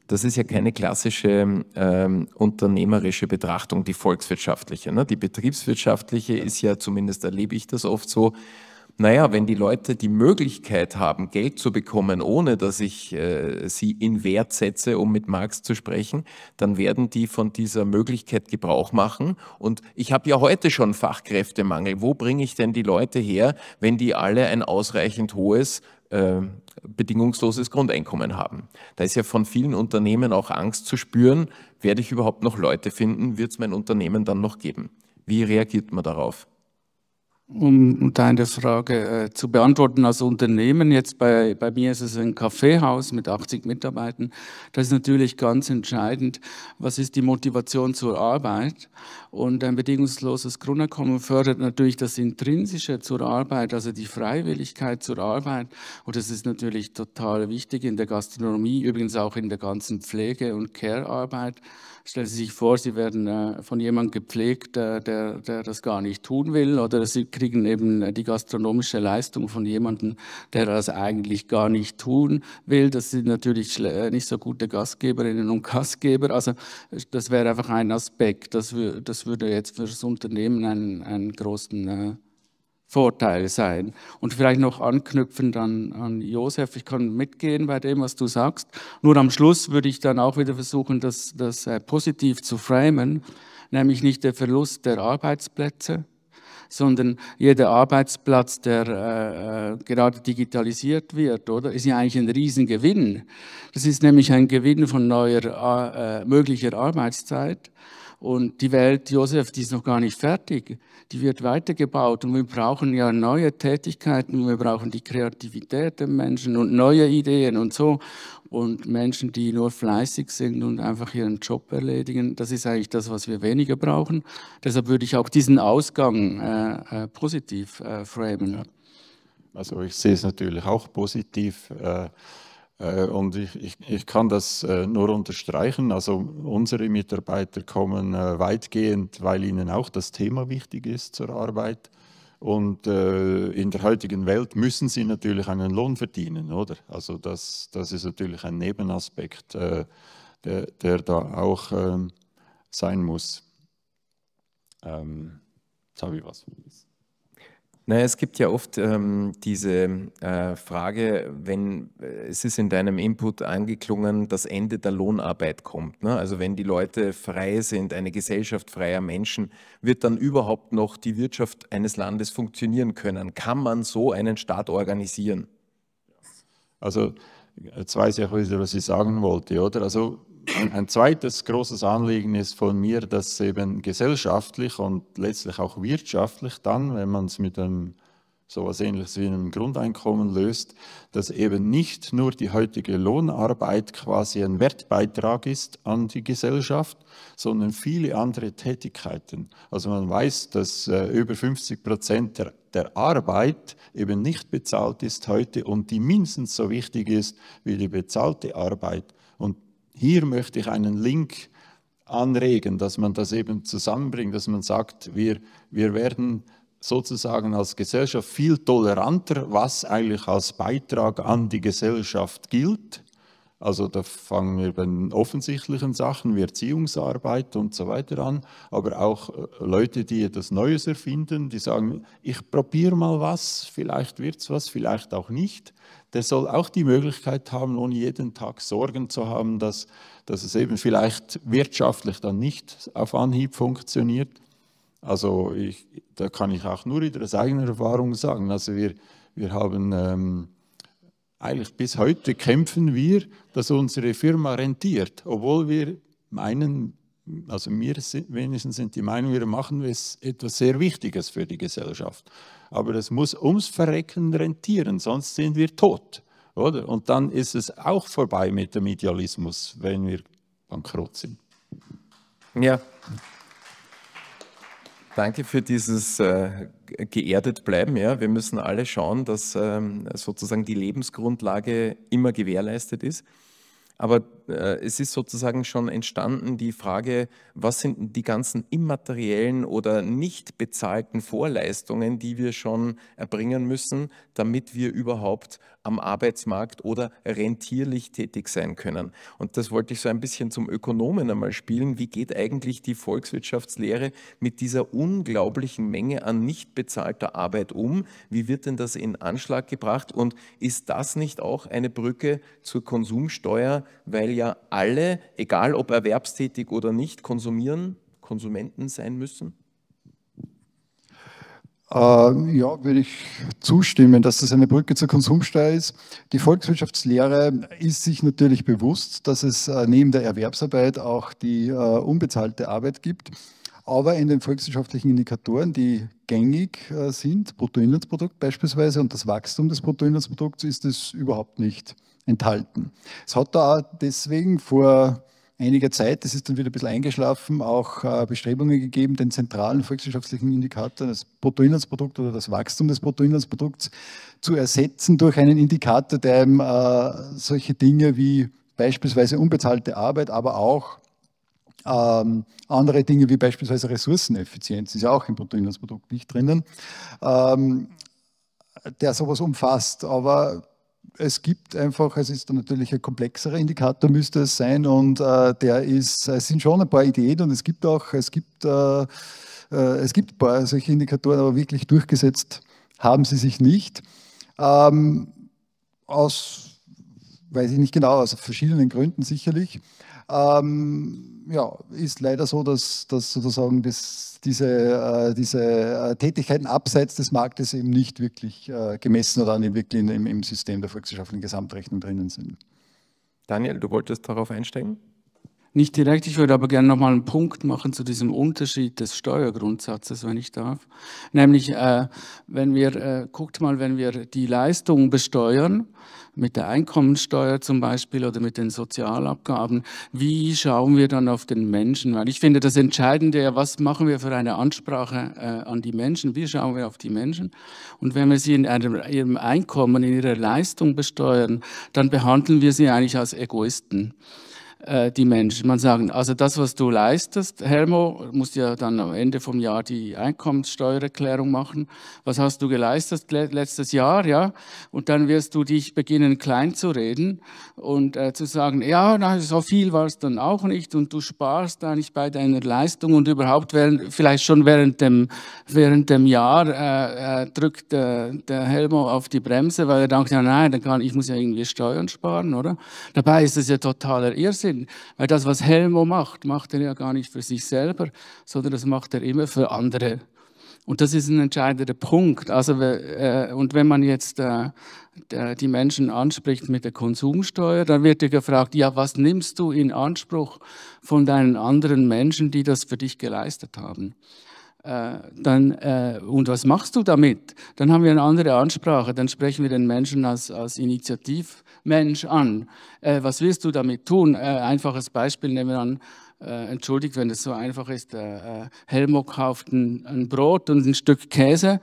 Das ist ja keine klassische ähm, unternehmerische Betrachtung, die volkswirtschaftliche. Ne? Die betriebswirtschaftliche ja. ist ja, zumindest erlebe ich das oft so, naja, wenn die Leute die Möglichkeit haben, Geld zu bekommen, ohne dass ich äh, sie in Wert setze, um mit Marx zu sprechen, dann werden die von dieser Möglichkeit Gebrauch machen. Und ich habe ja heute schon Fachkräftemangel. Wo bringe ich denn die Leute her, wenn die alle ein ausreichend hohes äh, bedingungsloses Grundeinkommen haben. Da ist ja von vielen Unternehmen auch Angst zu spüren, werde ich überhaupt noch Leute finden, wird es mein Unternehmen dann noch geben? Wie reagiert man darauf? Um deine Frage äh, zu beantworten, als Unternehmen, jetzt bei, bei mir ist es ein Kaffeehaus mit 80 Mitarbeitern, das ist natürlich ganz entscheidend, was ist die Motivation zur Arbeit. Und ein bedingungsloses Grundeinkommen fördert natürlich das Intrinsische zur Arbeit, also die Freiwilligkeit zur Arbeit. Und das ist natürlich total wichtig in der Gastronomie, übrigens auch in der ganzen Pflege- und Care-Arbeit. Stellen Sie sich vor, Sie werden äh, von jemandem gepflegt, äh, der, der das gar nicht tun will, oder Sie kriegen eben äh, die gastronomische Leistung von jemandem, der das eigentlich gar nicht tun will. Das sind natürlich nicht so gute Gastgeberinnen und Gastgeber. Also das wäre einfach ein Aspekt. Das, das würde jetzt für das Unternehmen einen, einen großen äh, Vorteil sein. Und vielleicht noch anknüpfend an, an Josef, ich kann mitgehen bei dem, was du sagst. Nur am Schluss würde ich dann auch wieder versuchen, das, das äh, positiv zu framen, nämlich nicht der Verlust der Arbeitsplätze, sondern jeder Arbeitsplatz, der äh, äh gerade digitalisiert wird, oder, ist ja eigentlich ein Riesengewinn. Das ist nämlich ein Gewinn von neuer äh, möglicher Arbeitszeit. Und die Welt Josef, die ist noch gar nicht fertig. Die wird weitergebaut. Und wir brauchen ja neue Tätigkeiten. Wir brauchen die Kreativität der Menschen und neue Ideen und so. Und Menschen, die nur fleißig sind und einfach ihren Job erledigen, das ist eigentlich das, was wir weniger brauchen. Deshalb würde ich auch diesen Ausgang äh, äh, positiv äh, framen. Also ich sehe es natürlich auch positiv. Äh äh, und ich, ich, ich, kann das äh, nur unterstreichen. Also unsere Mitarbeiter kommen äh, weitgehend, weil ihnen auch das Thema wichtig ist zur Arbeit. Und in der heutigen Welt müssen sie natürlich einen Lohn verdienen, oder? Also das, das ist natürlich ein Nebenaspekt, der, der da auch ähm, sein muss. Ähm, jetzt habe ich was vergessen. Naja, es gibt ja oft ähm, diese äh, Frage, wenn äh, es ist in deinem Input angeklungen, das Ende der Lohnarbeit kommt. Ne? Also wenn die Leute frei sind, eine Gesellschaft freier Menschen, wird dann überhaupt noch die Wirtschaft eines Landes funktionieren können? Kann man so einen Staat organisieren? Also äh, zwei Sachen, was ich sagen wollte, oder? Also ein zweites großes Anliegen ist von mir, dass eben gesellschaftlich und letztlich auch wirtschaftlich dann, wenn man es mit einem so etwas Ähnliches wie einem Grundeinkommen löst, dass eben nicht nur die heutige Lohnarbeit quasi ein Wertbeitrag ist an die Gesellschaft, sondern viele andere Tätigkeiten. Also man weiß, dass äh, über 50 Prozent der, der Arbeit eben nicht bezahlt ist heute und die mindestens so wichtig ist wie die bezahlte Arbeit. Und hier möchte ich einen Link anregen, dass man das eben zusammenbringt, dass man sagt, wir, wir werden sozusagen als Gesellschaft viel toleranter, was eigentlich als Beitrag an die Gesellschaft gilt. Also da fangen wir bei den offensichtlichen Sachen wie Erziehungsarbeit und so weiter an, aber auch äh, Leute, die etwas Neues erfinden, die sagen, ich probiere mal was, vielleicht wird es was, vielleicht auch nicht der soll auch die Möglichkeit haben, ohne jeden Tag Sorgen zu haben, dass, dass es eben vielleicht wirtschaftlich dann nicht auf Anhieb funktioniert. Also ich, da kann ich auch nur wieder aus eigener Erfahrung sagen, also wir, wir haben ähm, eigentlich bis heute kämpfen wir, dass unsere Firma rentiert, obwohl wir meinen, also mir wenigstens sind die Meinung, wir machen etwas sehr Wichtiges für die Gesellschaft. Aber das muss ums Verrecken rentieren, sonst sind wir tot. Oder? Und dann ist es auch vorbei mit dem Idealismus, wenn wir bankrott sind. Ja. Danke für dieses äh, geerdet bleiben. Ja. Wir müssen alle schauen, dass ähm, sozusagen die Lebensgrundlage immer gewährleistet ist. Aber äh, es ist sozusagen schon entstanden die Frage, was sind die ganzen immateriellen oder nicht bezahlten Vorleistungen, die wir schon erbringen müssen, damit wir überhaupt am Arbeitsmarkt oder rentierlich tätig sein können. Und das wollte ich so ein bisschen zum Ökonomen einmal spielen. Wie geht eigentlich die Volkswirtschaftslehre mit dieser unglaublichen Menge an nicht bezahlter Arbeit um? Wie wird denn das in Anschlag gebracht? Und ist das nicht auch eine Brücke zur Konsumsteuer, weil weil ja alle, egal ob erwerbstätig oder nicht, konsumieren, Konsumenten sein müssen? Ähm, ja, würde ich zustimmen, dass das eine Brücke zur Konsumsteuer ist. Die Volkswirtschaftslehre ist sich natürlich bewusst, dass es äh, neben der Erwerbsarbeit auch die äh, unbezahlte Arbeit gibt. Aber in den volkswirtschaftlichen Indikatoren, die gängig äh, sind, Bruttoinlandsprodukt beispielsweise und das Wachstum des Bruttoinlandsprodukts, ist es überhaupt nicht enthalten. Es hat da deswegen vor einiger Zeit, das ist dann wieder ein bisschen eingeschlafen, auch äh, Bestrebungen gegeben, den zentralen volkswirtschaftlichen Indikator, das Bruttoinlandsprodukt oder das Wachstum des Bruttoinlandsprodukts zu ersetzen durch einen Indikator, der eben äh, solche Dinge wie beispielsweise unbezahlte Arbeit, aber auch ähm, andere Dinge wie beispielsweise Ressourceneffizienz, ist ja auch im Bruttoinlandsprodukt nicht drinnen, ähm, der sowas umfasst. Aber es gibt einfach, es ist natürlich ein komplexerer Indikator, müsste es sein, und äh, der ist, es sind schon ein paar Ideen und es gibt auch, es gibt, äh, äh, es gibt ein paar solche Indikatoren, aber wirklich durchgesetzt haben sie sich nicht. Ähm, aus, weiß ich nicht genau, aus verschiedenen Gründen sicherlich. Ähm, ja, ist leider so, dass, dass sozusagen das, diese, äh, diese äh, Tätigkeiten abseits des Marktes eben nicht wirklich äh, gemessen oder nicht wirklich im, im System der volkswirtschaftlichen Gesamtrechnung drinnen sind. Daniel, du wolltest darauf einsteigen? Nicht direkt, ich würde aber gerne nochmal einen Punkt machen zu diesem Unterschied des Steuergrundsatzes, wenn ich darf. Nämlich, äh, wenn wir, äh, guckt mal, wenn wir die Leistung besteuern, mit der Einkommensteuer zum Beispiel oder mit den Sozialabgaben. Wie schauen wir dann auf den Menschen? Weil ich finde, das Entscheidende ja, was machen wir für eine Ansprache äh, an die Menschen? Wie schauen wir auf die Menschen? Und wenn wir sie in einem, ihrem Einkommen, in ihrer Leistung besteuern, dann behandeln wir sie eigentlich als Egoisten äh, die Menschen. Man sagt, also das, was du leistest, Helmo, musst ja dann am Ende vom Jahr die Einkommenssteuererklärung machen. Was hast du geleistet letztes Jahr, ja? Und dann wirst du dich beginnen, klein zu reden und äh, zu sagen, ja, na, so viel war es dann auch nicht und du sparst eigentlich bei deiner Leistung und überhaupt während, vielleicht schon während dem, während dem Jahr äh, äh, drückt äh, der Helmo auf die Bremse, weil er denkt, ja, nein, dann kann, ich muss ja irgendwie Steuern sparen, oder? Dabei ist es ja totaler Irrsinn. Sinn. Weil das, was Helmo macht, macht er ja gar nicht für sich selber, sondern das macht er immer für andere. Und das ist ein entscheidender Punkt. Also, äh, und wenn man jetzt äh, der, die Menschen anspricht mit der Konsumsteuer, dann wird dir gefragt, ja, was nimmst du in Anspruch von deinen anderen Menschen, die das für dich geleistet haben? Äh, dann, äh, und was machst du damit? Dann haben wir eine andere Ansprache, dann sprechen wir den Menschen als, als Initiativmensch an. Äh, was willst du damit tun? Äh, einfaches Beispiel nehmen wir an, äh, entschuldigt, wenn es so einfach ist, äh, Helmo kauft ein, ein, Brot und ein Stück Käse.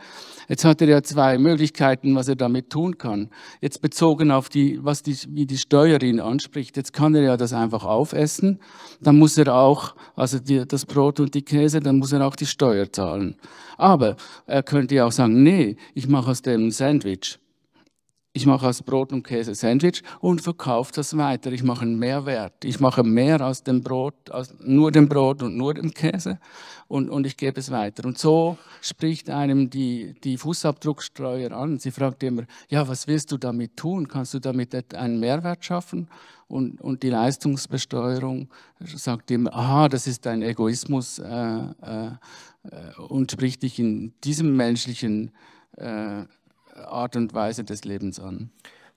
Jetzt hat er ja zwei Möglichkeiten, was er damit tun kann. Jetzt bezogen auf die, was die, wie die Steuerin anspricht. Jetzt kann er ja das einfach aufessen. Dann muss er auch, also die, das Brot und die Käse, dann muss er auch die Steuer zahlen. Aber er könnte ja auch sagen, nee, ich mache aus dem ein Sandwich ich mache aus Brot und Käse Sandwich und verkaufe das weiter. Ich mache einen Mehrwert. Ich mache mehr aus dem Brot, aus nur dem Brot und nur dem Käse und, und ich gebe es weiter. Und so spricht einem die, die Fußabdrucksteuer an. Sie fragt immer, ja, was willst du damit tun? Kannst du damit einen Mehrwert schaffen? Und, und die Leistungsbesteuerung sagt immer, aha, das ist dein Egoismus äh, äh, äh und spricht dich in diesem menschlichen äh, Art und Weise des Lebens an.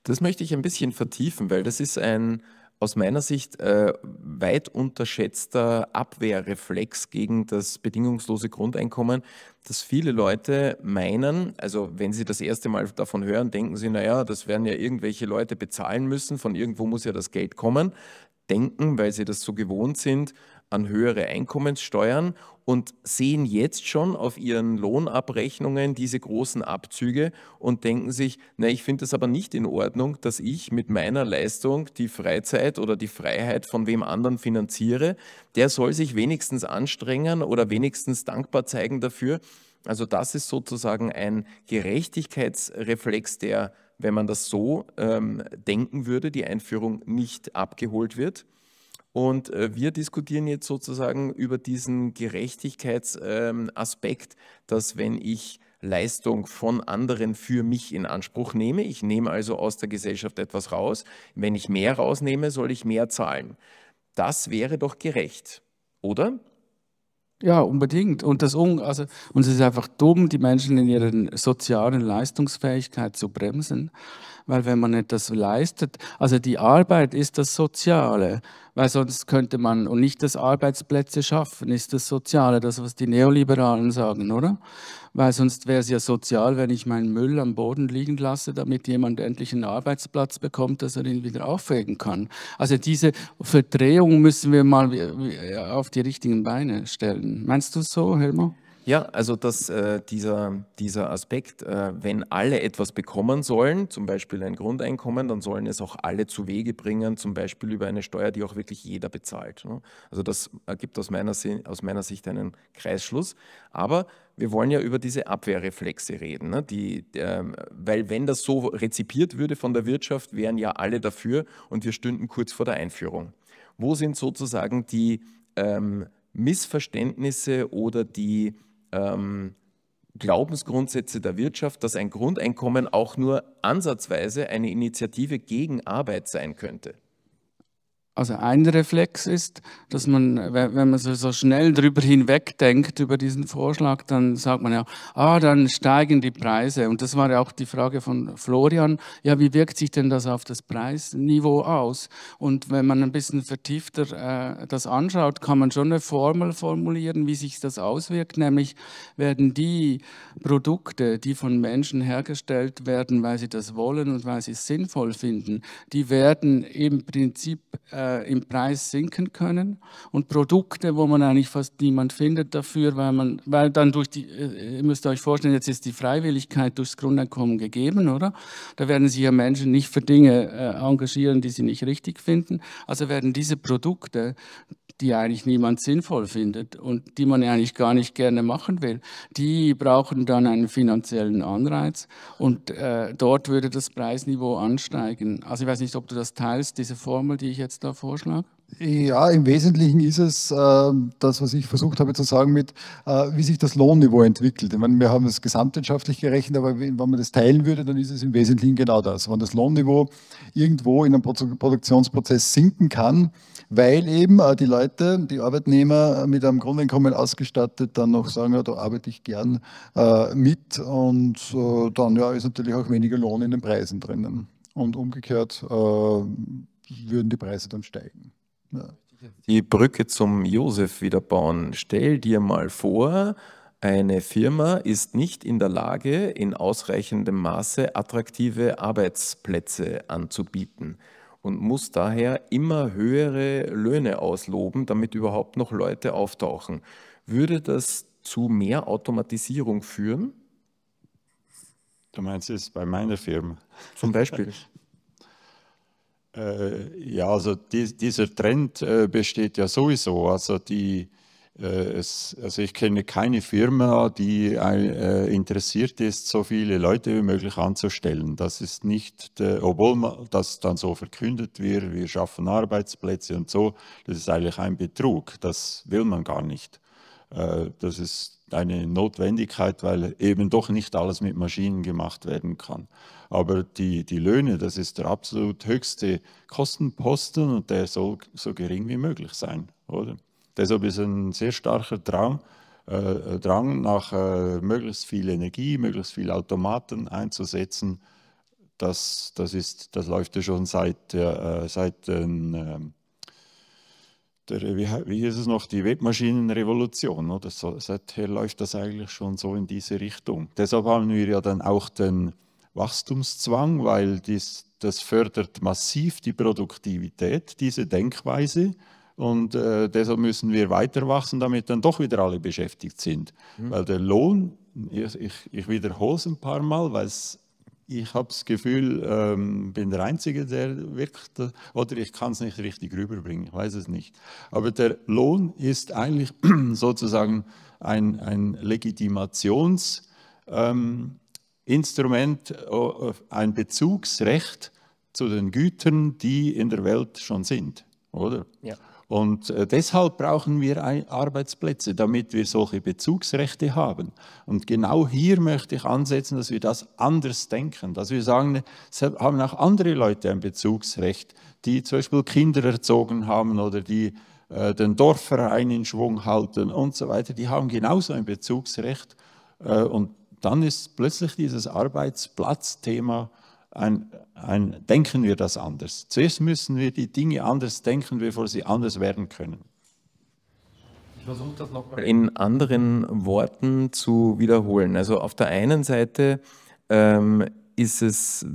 Das möchte ich ein bisschen vertiefen, weil das ist ein aus meiner Sicht äh, weit unterschätzter Abwehrreflex gegen das bedingungslose Grundeinkommen, dass viele Leute meinen, also wenn sie das erste Mal davon hören, denken sie, naja, das werden ja irgendwelche Leute bezahlen müssen, von irgendwo muss ja das Geld kommen, denken, weil sie das so gewohnt sind, an höhere Einkommenssteuern und sehen jetzt schon auf ihren Lohnabrechnungen diese großen Abzüge und denken sich, na, ich finde es aber nicht in Ordnung, dass ich mit meiner Leistung die Freizeit oder die Freiheit von wem anderen finanziere. Der soll sich wenigstens anstrengen oder wenigstens dankbar zeigen dafür. Also das ist sozusagen ein Gerechtigkeitsreflex, der, wenn man das so ähm, denken würde, die Einführung nicht abgeholt wird. Und äh, wir diskutieren jetzt sozusagen über diesen Gerechtigkeitsaspekt, dass wenn ich Leistung von anderen für mich in Anspruch nehme. Ich nehme also aus der Gesellschaft etwas raus. Wenn ich mehr rausnehme, soll ich mehr zahlen. Das wäre doch gerecht, oder? Ja, unbedingt. Und, das, also, und es ist einfach dumm, die Menschen in ihrer sozialen Leistungsfähigkeit zu bremsen weil wenn man etwas leistet, also die Arbeit ist das Soziale, weil sonst könnte man, und nicht das Arbeitsplätze schaffen, ist das Soziale, das, was die Neoliberalen sagen, oder? Weil sonst wäre es ja sozial, wenn ich meinen Müll am Boden liegen lasse, damit jemand endlich einen Arbeitsplatz bekommt, dass er ihn wieder aufregen kann. Also diese Verdrehung müssen wir mal äh, auf die richtigen Beine stellen. Meinst du so, Helmut? Ja, also dass äh, dieser, dieser Aspekt, äh, wenn alle etwas bekommen sollen, zum Beispiel ein Grundeinkommen, dann sollen es auch alle zu Wege bringen, zum Beispiel über eine Steuer, die auch wirklich jeder bezahlt. Ne? Also das ergibt aus meiner, aus meiner Sicht einen Kreisschluss. Aber wir wollen ja über diese Abwehrreflexe reden, ne? die, äh, weil wenn das so rezipiert würde von der Wirtschaft, wären ja alle dafür und wir stünden kurz vor der Einführung. Wo sind sozusagen die ähm, Missverständnisse oder die ähm, Glaubensgrundsätze der Wirtschaft, dass ein Grundeinkommen auch nur ansatzweise eine Initiative gegen Arbeit sein könnte. Also ein Reflex ist, dass man, wenn man so schnell drüber hinwegdenkt über diesen Vorschlag, dann sagt man ja, ah, dann steigen die Preise. Und das war ja auch die Frage von Florian, ja, wie wirkt sich denn das auf das Preisniveau aus? Und wenn man ein bisschen vertiefter äh, das anschaut, kann man schon eine Formel formulieren, wie sich das auswirkt. Nämlich werden die Produkte, die von Menschen hergestellt werden, weil sie das wollen und weil sie es sinnvoll finden, die werden im Prinzip äh, äh, im Preis sinken können und Produkte, wo man eigentlich fast niemand findet dafür, weil man, weil dann durch die, äh, ihr müsst euch vorstellen, jetzt ist die Freiwilligkeit durchs Grundeinkommen gegeben, oder? Da werden sich ja Menschen nicht für Dinge äh, engagieren, die sie nicht richtig finden. Also werden diese Produkte, die eigentlich niemand sinnvoll findet und die man eigentlich gar nicht gerne machen will, die brauchen dann einen finanziellen Anreiz und äh, dort würde das Preisniveau ansteigen. Also ich weiß nicht, ob du das teilst, diese Formel, die ich jetzt da konkreter Vorschlag? Ja, im Wesentlichen ist es äh, das, was ich versucht habe zu sagen mit, äh, wie sich das Lohnniveau entwickelt. Ich meine, wir haben es gesamtwirtschaftlich gerechnet, aber wenn man das teilen würde, dann ist es im Wesentlichen genau das. Wenn das Lohnniveau irgendwo in einem Produktionsprozess sinken kann, weil eben äh, die Leute, die Arbeitnehmer mit einem Grundeinkommen ausgestattet dann noch sagen, ja, da arbeite ich gern äh, mit und äh, dann ja, ist natürlich auch weniger Lohn in den Preisen drinnen. Und umgekehrt äh, würden die Preise dann steigen. Ja. Die Brücke zum Josef wieder bauen. Stell dir mal vor, eine Firma ist nicht in der Lage, in ausreichendem Maße attraktive Arbeitsplätze anzubieten und muss daher immer höhere Löhne ausloben, damit überhaupt noch Leute auftauchen. Würde das zu mehr Automatisierung führen? Du meinst es bei meiner Firma? Zum Beispiel. Äh, ja, also die, dieser Trend äh, besteht ja sowieso. Also, die, äh, es, also ich kenne keine Firma, die interessiert ist, so viele Leute wie möglich anzustellen. Das ist nicht, obwohl das dann so verkündet wird, wir schaffen Arbeitsplätze und so, das ist eigentlich ein Betrug. Das will man gar nicht. das ist eine Notwendigkeit, weil eben doch nicht alles mit Maschinen gemacht werden kann. Aber die, die Löhne, das ist der absolut höchste Kostenposten und der soll so gering wie möglich sein. Oder? Deshalb ist ein sehr starker Drang, äh, äh Drang nach äh, möglichst viel Energie, möglichst viel Automaten einzusetzen. Das, das, ist, das läuft ja schon seit, äh, seit den ähm, der, wie, wie ist es noch, die Webmaschinenrevolution. Oder? So, seither läuft das eigentlich schon so in diese Richtung. Deshalb haben wir ja dann auch den Wachstumszwang, weil dies, das fördert massiv die Produktivität, diese Denkweise. Und äh, deshalb müssen wir weiter wachsen, damit dann doch wieder alle beschäftigt sind. Mhm. Weil der Lohn, ich, ich wiederhole es ein paar Mal, weil es ich habe das Gefühl, ähm, bin der Einzige, der wirkt, oder ich kann es nicht richtig rüberbringen, ich weiß es nicht. Aber der Lohn ist eigentlich sozusagen ein, ein Legitimationsinstrument, ähm, äh, ein Bezugsrecht zu den Gütern, die in der Welt schon sind, oder? Ja. Und äh, deshalb brauchen wir Arbeitsplätze, damit wir solche Bezugsrechte haben. Und genau hier möchte ich ansetzen, dass wir das anders denken, dass wir sagen, haben auch andere Leute ein Bezugsrecht, die zum Beispiel Kinder erzogen haben oder die äh, den Dorfverein in Schwung halten und so weiter. Die haben genauso ein Bezugsrecht. Äh, und dann ist plötzlich dieses Arbeitsplatzthema ein, ein, denken wir das anders. Zuerst müssen wir die Dinge anders denken, bevor sie anders werden können. Ich versuche das nochmal in anderen Worten zu wiederholen. Also auf der einen Seite ähm, ist es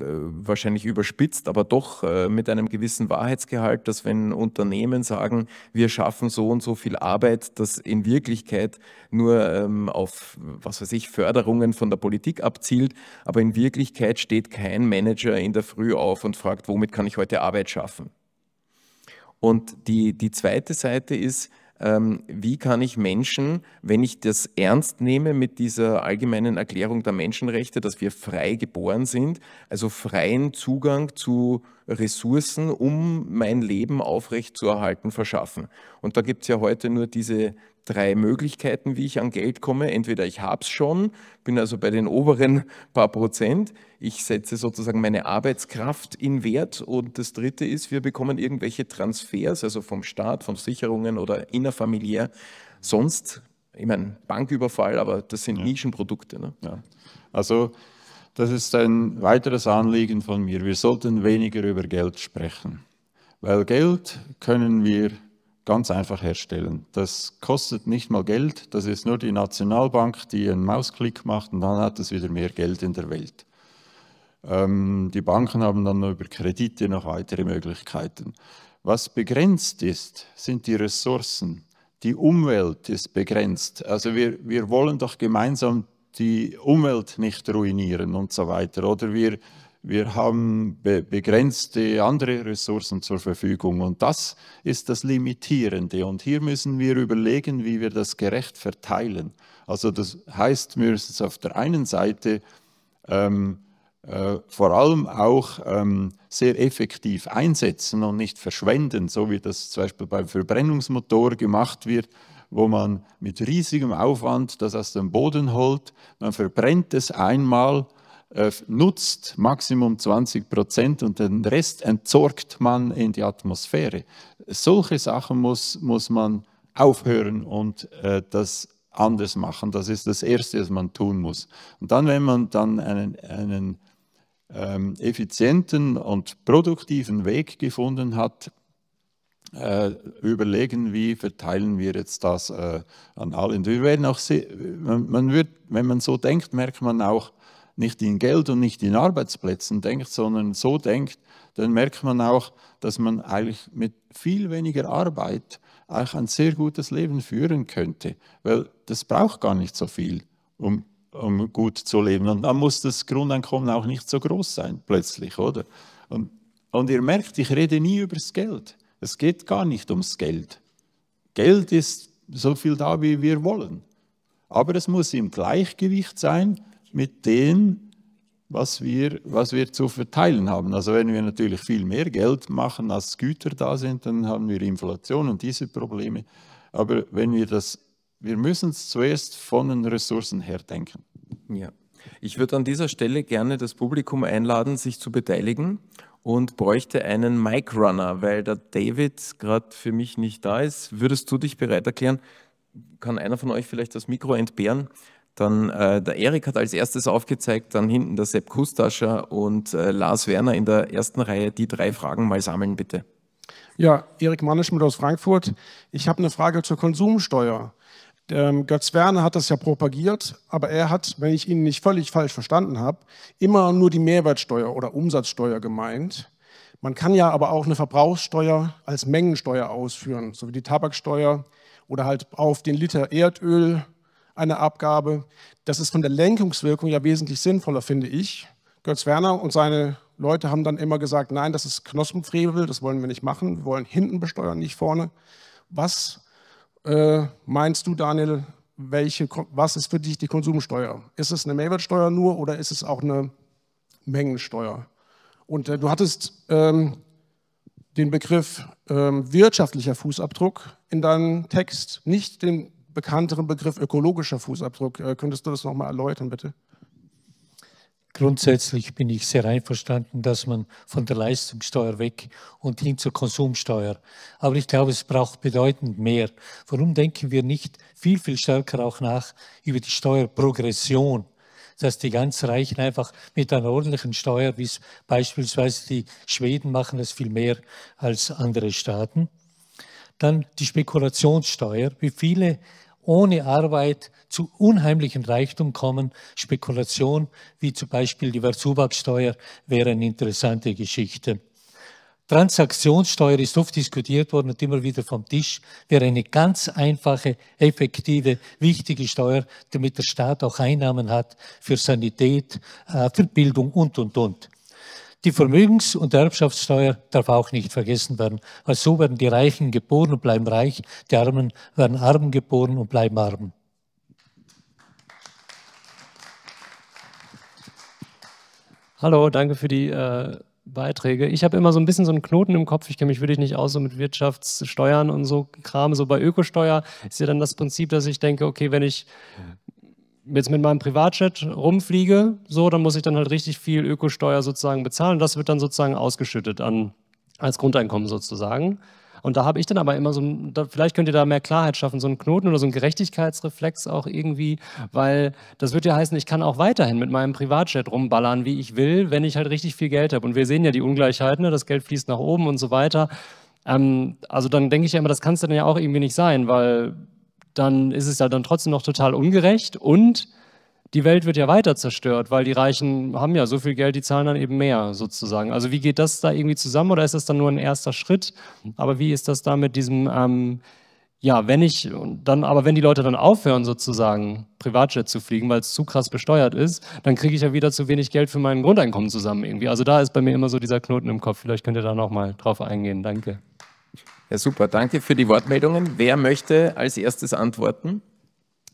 äh, wahrscheinlich überspitzt, aber doch äh, mit einem gewissen Wahrheitsgehalt, dass wenn Unternehmen sagen, wir schaffen so und so viel Arbeit, dass in Wirklichkeit nur ähm, auf, was weiß ich, Förderungen von der Politik abzielt, aber in Wirklichkeit steht kein Manager in der Früh auf und fragt, womit kann ich heute Arbeit schaffen? Und die, die zweite Seite ist, ähm, wie kann ich Menschen, wenn ich das ernst nehme mit dieser allgemeinen Erklärung der Menschenrechte, dass wir frei geboren sind, also freien Zugang zu Ressourcen, um mein Leben aufrecht zu erhalten, verschaffen. Und da gibt es ja heute nur diese drei Möglichkeiten, wie ich an Geld komme. Entweder ich habe es schon, bin also bei den oberen paar Prozent, ich setze sozusagen meine Arbeitskraft in Wert und das Dritte ist, wir bekommen irgendwelche Transfers, also vom Staat, von Sicherungen oder innerfamiliär, sonst, ich meine, Banküberfall, aber das sind ja. Nischenprodukte. Ne? Ja. Also das ist ein weiteres Anliegen von mir. Wir sollten weniger über Geld sprechen, weil Geld können wir ganz einfach herstellen. Das kostet nicht mal Geld, das ist nur die Nationalbank, die einen Mausklick macht und dann hat es wieder mehr Geld in der Welt. Ähm, die Banken haben dann über Kredite noch weitere Möglichkeiten. Was begrenzt ist, sind die Ressourcen. Die Umwelt ist begrenzt. Also wir, wir wollen doch gemeinsam die Umwelt nicht ruinieren und so weiter. Oder wir wir haben be begrenzte andere Ressourcen zur Verfügung und das ist das Limitierende. Und hier müssen wir überlegen, wie wir das gerecht verteilen. Also das heißt, wir müssen auf der einen Seite ähm, äh, vor allem auch ähm, sehr effektiv einsetzen und nicht verschwenden, so wie das zum Beispiel beim Verbrennungsmotor gemacht wird wo man mit riesigem Aufwand das aus dem Boden holt, man verbrennt es einmal äh, nutzt, maximum 20 Prozent und den Rest entsorgt man in die Atmosphäre. Solche Sachen muss, muss man aufhören und äh, das anders machen. Das ist das Erste, was man tun muss. Und dann, wenn man dann einen, einen ähm, effizienten und produktiven Weg gefunden hat, äh, überlegen, wie verteilen wir jetzt das äh, an alle. wir werden auch man, man wird, wenn man so denkt, merkt man auch, nicht in Geld und nicht in Arbeitsplätzen denkt, sondern so denkt, dann merkt man auch, dass man eigentlich mit viel weniger Arbeit auch ein sehr gutes Leben führen könnte, weil das braucht gar nicht so viel, um, um gut zu leben. Und dann muss das Grundeinkommen auch nicht so groß sein, plötzlich, oder? Und, und ihr merkt, ich rede nie über das Geld. Es geht gar nicht ums Geld. Geld ist so viel da, wie wir wollen. Aber es muss im Gleichgewicht sein mit dem, was wir, was wir zu verteilen haben. Also wenn wir natürlich viel mehr Geld machen, als Güter da sind, dann haben wir Inflation und diese Probleme. Aber wenn wir das, wir müssen es zuerst von den Ressourcen her denken. Ja. Ich würde an dieser Stelle gerne das Publikum einladen, sich zu beteiligen und bräuchte einen Mic Runner, weil der David gerade für mich nicht da ist. Würdest du dich bereit erklären? Kann einer von euch vielleicht das Mikro entbehren? Dann äh, der Erik hat als erstes aufgezeigt, dann hinten der Sepp Kustascher und äh, Lars Werner in der ersten Reihe. Die drei Fragen mal sammeln, bitte. Ja, Erik Manneschmidt aus Frankfurt. Ich habe eine Frage zur Konsumsteuer. Ähm, Götz Werner hat das ja propagiert, aber er hat, wenn ich ihn nicht völlig falsch verstanden habe, immer nur die Mehrwertsteuer oder Umsatzsteuer gemeint. Man kann ja aber auch eine Verbrauchssteuer als Mengensteuer ausführen, so wie die Tabaksteuer oder halt auf den Liter Erdöl eine Abgabe. Das ist von der Lenkungswirkung ja wesentlich sinnvoller, finde ich. Götz Werner und seine Leute haben dann immer gesagt, nein, das ist Knospenfrevel, das wollen wir nicht machen, wir wollen hinten besteuern, nicht vorne. Was äh, meinst du, Daniel, welche, was ist für dich die Konsumsteuer? Ist es eine Mehrwertsteuer nur oder ist es auch eine Mengensteuer? Und äh, du hattest ähm, den Begriff ähm, wirtschaftlicher Fußabdruck in deinem Text, nicht den bekannteren Begriff ökologischer Fußabdruck. Äh, könntest du das nochmal erläutern, bitte? Grundsätzlich bin ich sehr einverstanden, dass man von der Leistungssteuer weg und hin zur Konsumsteuer. Aber ich glaube, es braucht bedeutend mehr. Warum denken wir nicht viel, viel stärker auch nach über die Steuerprogression? dass die ganz Reichen einfach mit einer ordentlichen Steuer, wie es beispielsweise die Schweden machen, das viel mehr als andere Staaten. Dann die Spekulationssteuer, wie viele ohne Arbeit zu unheimlichem Reichtum kommen. Spekulation, wie zum Beispiel die Verzubaksteuer, wäre eine interessante Geschichte. Transaktionssteuer ist oft diskutiert worden und immer wieder vom Tisch, wäre eine ganz einfache, effektive, wichtige Steuer, damit der Staat auch Einnahmen hat für Sanität, äh, für Bildung und, und, und. Die Vermögens- und Erbschaftssteuer darf auch nicht vergessen werden, weil also so werden die Reichen geboren und bleiben reich, die Armen werden arm geboren und bleiben arm. Hallo, danke für die äh, Beiträge. Ich habe immer so ein bisschen so einen Knoten im Kopf. Ich kenne mich wirklich nicht aus so mit Wirtschaftssteuern und so Kram. So bei Ökosteuer ist ja dann das Prinzip, dass ich denke, okay, wenn ich jetzt mit meinem Privatjet rumfliege, so, dann muss ich dann halt richtig viel Ökosteuer sozusagen bezahlen. Das wird dann sozusagen ausgeschüttet an, als Grundeinkommen sozusagen. Und da habe ich dann aber immer so, da, vielleicht könnt ihr da mehr Klarheit schaffen, so einen Knoten oder so einen Gerechtigkeitsreflex auch irgendwie, weil das wird ja heißen, ich kann auch weiterhin mit meinem Privatjet rumballern, wie ich will, wenn ich halt richtig viel Geld habe. Und wir sehen ja die Ungleichheiten, ne? das Geld fließt nach oben und so weiter. Ähm, also dann denke ich ja immer, das kann es dann ja auch irgendwie nicht sein, weil dann ist es ja dann trotzdem noch total ungerecht und die Welt wird ja weiter zerstört, weil die Reichen haben ja so viel Geld, die zahlen dann eben mehr sozusagen. Also wie geht das da irgendwie zusammen oder ist das dann nur ein erster Schritt? Aber wie ist das da mit diesem, ähm, ja, wenn ich dann, aber wenn die Leute dann aufhören sozusagen Privatjet zu fliegen, weil es zu krass besteuert ist, dann kriege ich ja wieder zu wenig Geld für mein Grundeinkommen zusammen irgendwie. Also da ist bei mir immer so dieser Knoten im Kopf. Vielleicht könnt ihr da nochmal drauf eingehen. Danke. Ja, super. Danke für die Wortmeldungen. Wer möchte als erstes antworten?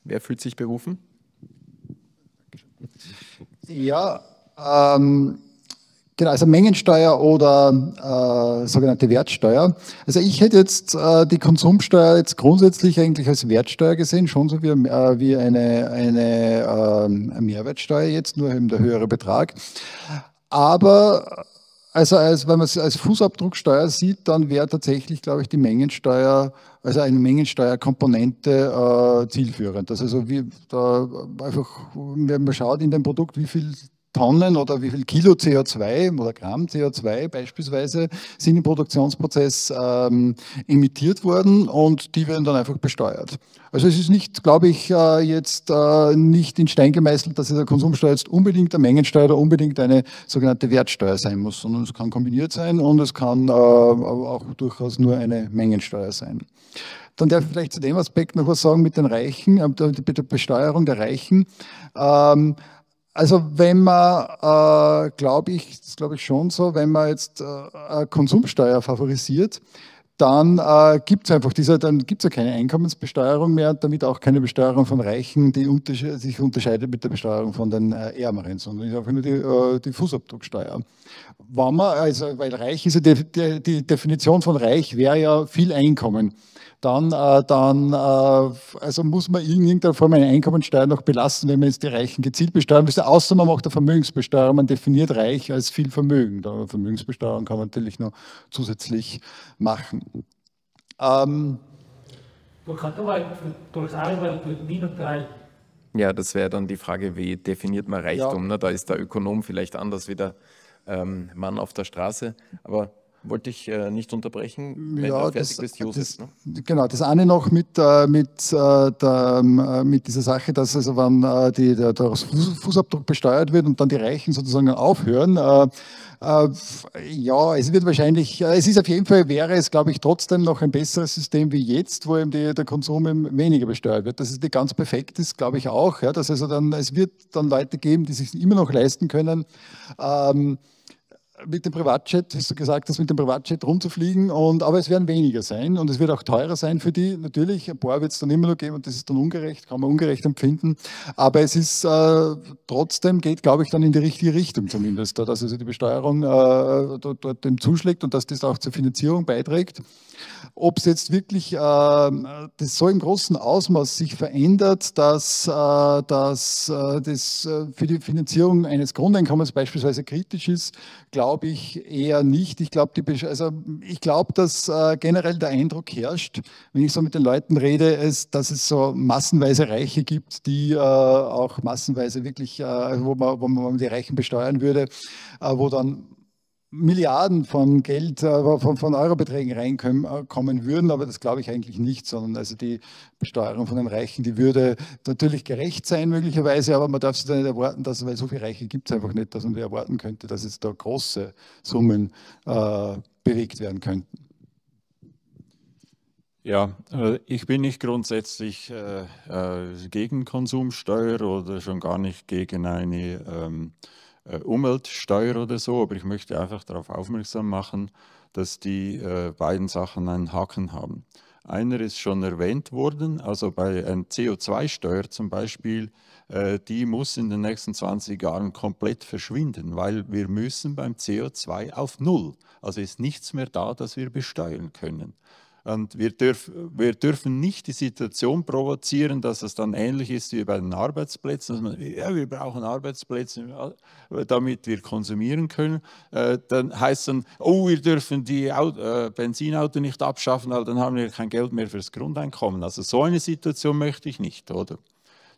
Wer fühlt sich berufen? Ja, ähm, genau, also Mengensteuer oder äh, sogenannte Wertsteuer. Also ich hätte jetzt äh, die Konsumsteuer jetzt grundsätzlich eigentlich als Wertsteuer gesehen, schon so wie, äh, wie eine, eine ähm, Mehrwertsteuer jetzt, nur eben der höhere Betrag. Aber also als, wenn man es als Fußabdrucksteuer sieht, dann wäre tatsächlich, glaube ich, die Mengensteuer, also eine Mengensteuerkomponente äh, zielführend. Das also wie, da einfach, wenn man schaut in dem Produkt, wie viel Tonnen oder wie viel Kilo CO2 oder Gramm CO2 beispielsweise sind im Produktionsprozess ähm, emittiert worden und die werden dann einfach besteuert. Also es ist nicht, glaube ich, äh, jetzt äh, nicht in Stein gemeißelt, dass der Konsumsteuer jetzt unbedingt eine Mengensteuer oder unbedingt eine sogenannte Wertsteuer sein muss, sondern es kann kombiniert sein und es kann äh, auch durchaus nur eine Mengensteuer sein. Dann darf ich vielleicht zu dem Aspekt noch was sagen mit den Reichen, äh, mit der Besteuerung der Reichen. Ähm, also wenn man, äh, glaube ich, das glaube ich schon so, wenn man jetzt äh, Konsumsteuer favorisiert, dann äh, gibt es einfach diese, dann gibt ja keine Einkommensbesteuerung mehr damit auch keine Besteuerung von Reichen, die untersche sich unterscheidet mit der Besteuerung von den äh, Ärmeren, sondern ist einfach nur die, äh, die Fußabdrucksteuer. Wenn man, also, weil reich ist ja die, die, die Definition von reich wäre ja viel Einkommen dann, äh, dann äh, also muss man in irgendeiner Form eine Einkommensteuer noch belassen, wenn man jetzt die Reichen gezielt besteuern müsste, außer man macht eine Vermögensbesteuerung, man definiert reich als viel Vermögen. Da Vermögensbesteuerung kann man natürlich noch zusätzlich machen. Ähm, ja, das wäre dann die Frage, wie definiert man Reichtum? Ja. Ne? Da ist der Ökonom vielleicht anders wie der ähm, Mann auf der Straße. Aber wollte ich äh, nicht unterbrechen, wenn ja, du fertig das, bist, Josef. Das, ne? Genau, das eine noch mit, äh, mit, äh, der, äh, mit dieser Sache, dass also wenn äh, die, der, der, Fußabdruck besteuert wird und dann die Reichen sozusagen aufhören. Äh, ja, es wird wahrscheinlich, es ist auf jeden Fall, wäre es, glaube ich, trotzdem noch ein besseres System wie jetzt, wo eben die, der Konsum eben weniger besteuert wird. Das ist die ganz perfekt ist, glaube ich auch. Ja, dass also dann, es wird dann Leute geben, die sich immer noch leisten können. Ähm, mit dem Privatjet, hast du gesagt, das mit dem Privatjet rumzufliegen, und, aber es werden weniger sein und es wird auch teurer sein für die. Natürlich, ein paar wird es dann immer noch geben und das ist dann ungerecht, kann man ungerecht empfinden, aber es ist äh, trotzdem, geht glaube ich dann in die richtige Richtung zumindest, dass also die Besteuerung äh, dort, dort dem zuschlägt und dass das auch zur Finanzierung beiträgt. Ob es jetzt wirklich äh, das so im großen Ausmaß sich verändert, dass, äh, dass äh, das äh, für die Finanzierung eines Grundeinkommens beispielsweise kritisch ist, glaube glaube ich eher nicht. Ich glaube, also ich dass äh, generell der Eindruck herrscht, wenn ich so mit den Leuten rede, ist, dass es so massenweise Reiche gibt, die äh, auch massenweise wirklich, äh, wo, man, wo man die Reichen besteuern würde, äh, wo dann Milliarden von Geld, äh, von, von Eurobeträgen reinkommen äh, würden, aber das glaube ich eigentlich nicht, sondern also die Besteuerung von den Reichen, die würde natürlich gerecht sein möglicherweise, aber man darf sich da nicht erwarten, dass, weil so viele Reiche gibt es einfach nicht, dass man da erwarten könnte, dass jetzt da große Summen äh, bewegt werden könnten. Ja, äh, ich bin nicht grundsätzlich äh, gegen Konsumsteuer oder schon gar nicht gegen eine ähm, äh, Umweltsteuer oder so, aber ich möchte einfach darauf aufmerksam machen, dass die äh, beiden Sachen einen Haken haben. Einer ist schon erwähnt worden, also bei einer CO2-Steuer zum Beispiel, äh, die muss in den nächsten 20 Jahren komplett verschwinden, weil wir müssen beim CO2 auf Null. Also ist nichts mehr da, das wir besteuern können. Und wir, dürf, wir dürfen nicht die Situation provozieren, dass es dann ähnlich ist wie bei den Arbeitsplätzen. Man, ja, wir brauchen Arbeitsplätze, damit wir konsumieren können. Äh, dann heißt dann, oh, wir dürfen die äh, Benzinauto nicht abschaffen, weil dann haben wir kein Geld mehr fürs Grundeinkommen. Also so eine Situation möchte ich nicht, oder?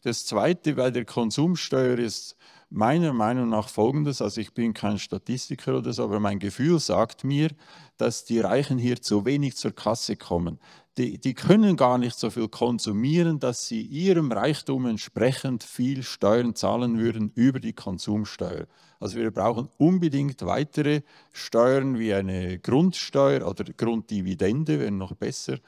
Das Zweite bei der Konsumsteuer ist, meiner Meinung nach folgendes, also ich bin kein Statistiker oder so, aber mein Gefühl sagt mir, dass die Reichen hier zu wenig zur Kasse kommen. Die, die können gar nicht so viel konsumieren, dass sie ihrem Reichtum entsprechend viel Steuern zahlen würden über die Konsumsteuer. Also wir brauchen unbedingt weitere Steuern wie eine Grundsteuer oder Grunddividende, wäre noch besser,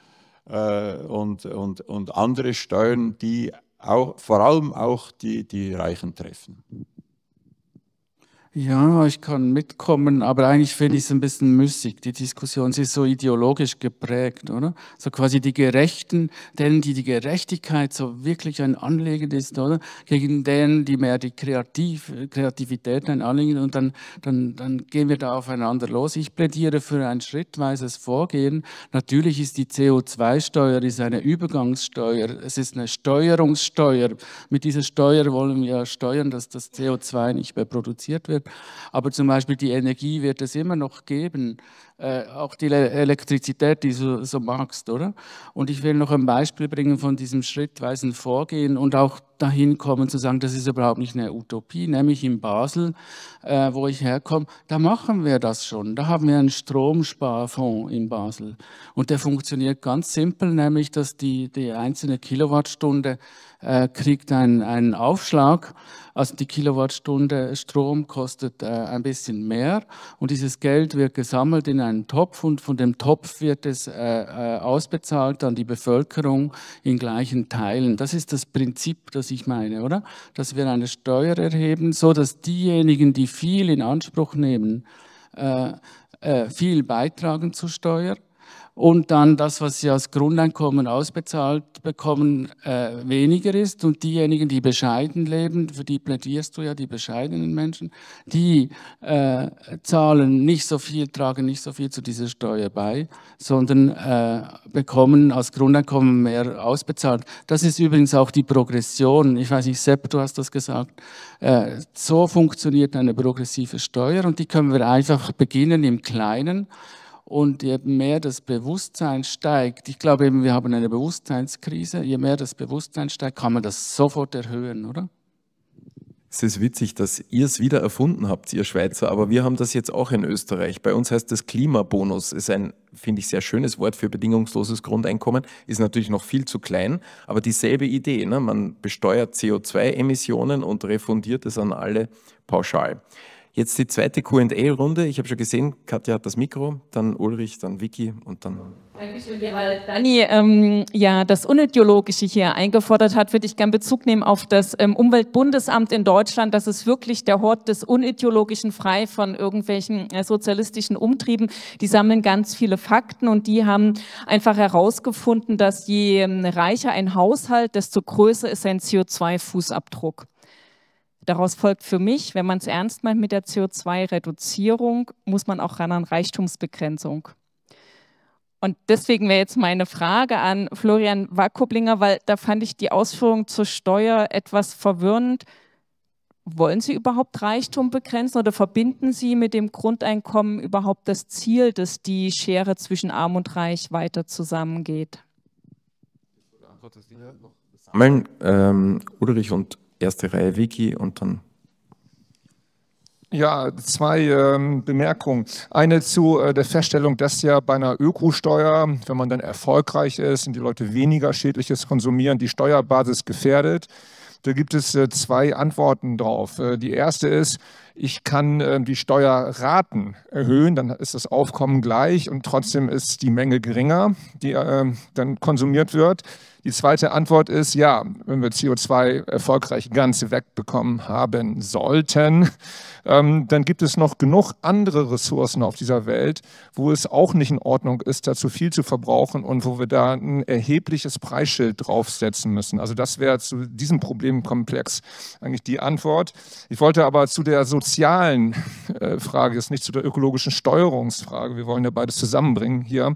äh, und, und, und andere Steuern, die auch, vor allem auch die, die Reichen treffen ja, ich kann mitkommen, aber eigentlich finde ich es ein bisschen müßig. Die Diskussion sie ist so ideologisch geprägt, oder? So quasi die Gerechten, denen die, die Gerechtigkeit so wirklich ein Anliegen ist, oder? Gegen denen, die mehr die Kreativ Kreativität ein Anliegen und dann, dann, dann gehen wir da aufeinander los. Ich plädiere für ein schrittweises Vorgehen. Natürlich ist die CO2-Steuer ist eine Übergangssteuer. Es ist eine Steuerungssteuer. Mit dieser Steuer wollen wir steuern, dass das CO2 nicht mehr produziert wird Häuser. Aber zum Beispiel die Energie wird es immer noch geben, äh, auch die Elektrizität, die du so magst, oder? Und ich will noch ein Beispiel bringen von diesem schrittweisen Vorgehen und auch dahin kommen zu sagen, das ist überhaupt nicht eine Utopie, nämlich in Basel, äh, wo ich herkomme, da machen wir das schon. Da haben wir einen Stromsparfonds in Basel. Und der funktioniert ganz simpel, nämlich dass die, die einzelne Kilowattstunde äh, kriegt einen, einen Aufschlag. Also die Kilowattstunde Strom kostet äh, ein bisschen mehr und dieses Geld wird gesammelt in einen Topf und von dem Topf wird es äh, äh ausbezahlt an die Bevölkerung in gleichen Teilen. Das ist das Prinzip, das ich meine, oder? Dass wir eine Steuer erheben, so dass diejenigen, die viel in Anspruch nehmen, äh, äh, viel beitragen zur Steuer und dann das, was sie als Grundeinkommen ausbezahlt bekommen, äh, weniger ist. Und diejenigen, die bescheiden leben, für die plädierst du ja, die bescheidenen Menschen, die äh, zahlen nicht so viel, tragen nicht so viel zu dieser Steuer bei, sondern äh, bekommen als Grundeinkommen mehr ausbezahlt. Das ist übrigens auch die Progression. Ich weiß nicht, Sepp, du hast das gesagt. Äh, so funktioniert eine progressive Steuer und die können wir einfach beginnen im Kleinen. Und je mehr das Bewusstsein steigt, ich glaube eben, wir haben eine Bewusstseinskrise, je mehr das Bewusstsein steigt, kann man das sofort erhöhen, oder? Es ist witzig, dass ihr es wieder erfunden habt, ihr Schweizer, aber wir haben das jetzt auch in Österreich. Bei uns heißt das Klimabonus, ist ein, finde ich, sehr schönes Wort für bedingungsloses Grundeinkommen, ist natürlich noch viel zu klein, aber dieselbe Idee. Ne? Man besteuert CO2-Emissionen und refundiert es an alle pauschal. Jetzt die zweite QA-Runde. Ich habe schon gesehen, Katja hat das Mikro, dann Ulrich, dann Vicky und dann. Dankeschön, weil Dani ähm, ja das Unideologische hier eingefordert hat, würde ich gerne Bezug nehmen auf das ähm, Umweltbundesamt in Deutschland. Das ist wirklich der Hort des Unideologischen, frei von irgendwelchen äh, sozialistischen Umtrieben. Die sammeln ganz viele Fakten und die haben einfach herausgefunden, dass je ähm, reicher ein Haushalt, desto größer ist sein CO2-Fußabdruck. Daraus folgt für mich, wenn man es ernst meint mit der CO2-Reduzierung, muss man auch ran an Reichtumsbegrenzung. Und deswegen wäre jetzt meine Frage an Florian Wackoblinger, weil da fand ich die Ausführung zur Steuer etwas verwirrend. Wollen Sie überhaupt Reichtum begrenzen oder verbinden Sie mit dem Grundeinkommen überhaupt das Ziel, dass die Schere zwischen Arm und Reich weiter zusammengeht? Sammeln, ähm, Ulrich und erste Reihe Wiki und dann ja, zwei ähm, Bemerkungen. Eine zu äh, der Feststellung, dass ja bei einer Ökosteuer, wenn man dann erfolgreich ist und die Leute weniger Schädliches konsumieren, die Steuerbasis gefährdet. Da gibt es äh, zwei Antworten drauf. Äh, die erste ist, ich kann äh, die Steuerraten erhöhen, dann ist das Aufkommen gleich und trotzdem ist die Menge geringer, die äh, dann konsumiert wird. Die zweite Antwort ist, ja, wenn wir CO2 erfolgreich ganz wegbekommen haben sollten, ähm, dann gibt es noch genug andere Ressourcen auf dieser Welt, wo es auch nicht in Ordnung ist, dazu viel zu verbrauchen und wo wir da ein erhebliches Preisschild draufsetzen müssen. Also das wäre zu diesem Problemkomplex eigentlich die Antwort. Ich wollte aber zu der sozialen sozialen äh, Frage ist nicht zu der ökologischen Steuerungsfrage. Wir wollen ja beides zusammenbringen hier.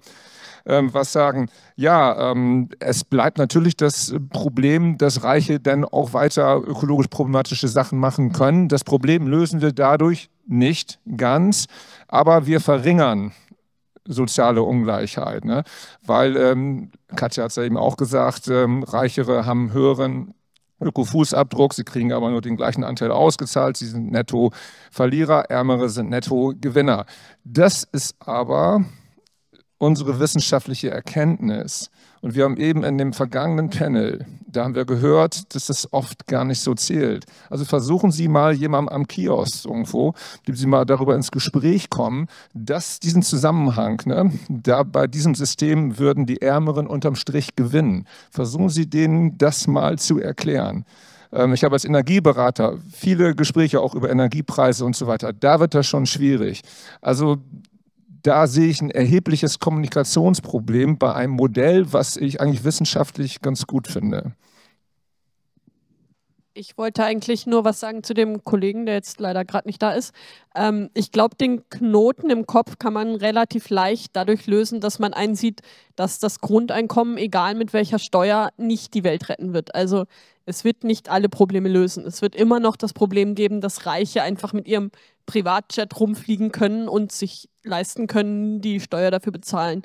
Ähm, was sagen, ja, ähm, es bleibt natürlich das Problem, dass Reiche dann auch weiter ökologisch problematische Sachen machen können. Das Problem lösen wir dadurch nicht ganz, aber wir verringern soziale Ungleichheit, ne? weil ähm, Katja hat es ja eben auch gesagt, ähm, reichere haben höheren Ökofußabdruck. Sie kriegen aber nur den gleichen Anteil ausgezahlt. Sie sind Netto-Verlierer, Ärmere sind Netto-Gewinner. Das ist aber unsere wissenschaftliche Erkenntnis, und wir haben eben in dem vergangenen Panel, da haben wir gehört, dass das oft gar nicht so zählt. Also versuchen Sie mal jemandem am Kiosk irgendwo, dem Sie mal darüber ins Gespräch kommen, dass diesen Zusammenhang, ne, da bei diesem System würden die Ärmeren unterm Strich gewinnen. Versuchen Sie denen das mal zu erklären. Ähm, ich habe als Energieberater viele Gespräche auch über Energiepreise und so weiter. Da wird das schon schwierig. Also da sehe ich ein erhebliches Kommunikationsproblem bei einem Modell, was ich eigentlich wissenschaftlich ganz gut finde. Ich wollte eigentlich nur was sagen zu dem Kollegen, der jetzt leider gerade nicht da ist. Ähm, ich glaube, den Knoten im Kopf kann man relativ leicht dadurch lösen, dass man einsieht, dass das Grundeinkommen, egal mit welcher Steuer, nicht die Welt retten wird. Also es wird nicht alle Probleme lösen. Es wird immer noch das Problem geben, dass Reiche einfach mit ihrem Privatjet rumfliegen können und sich leisten können, die Steuer dafür bezahlen.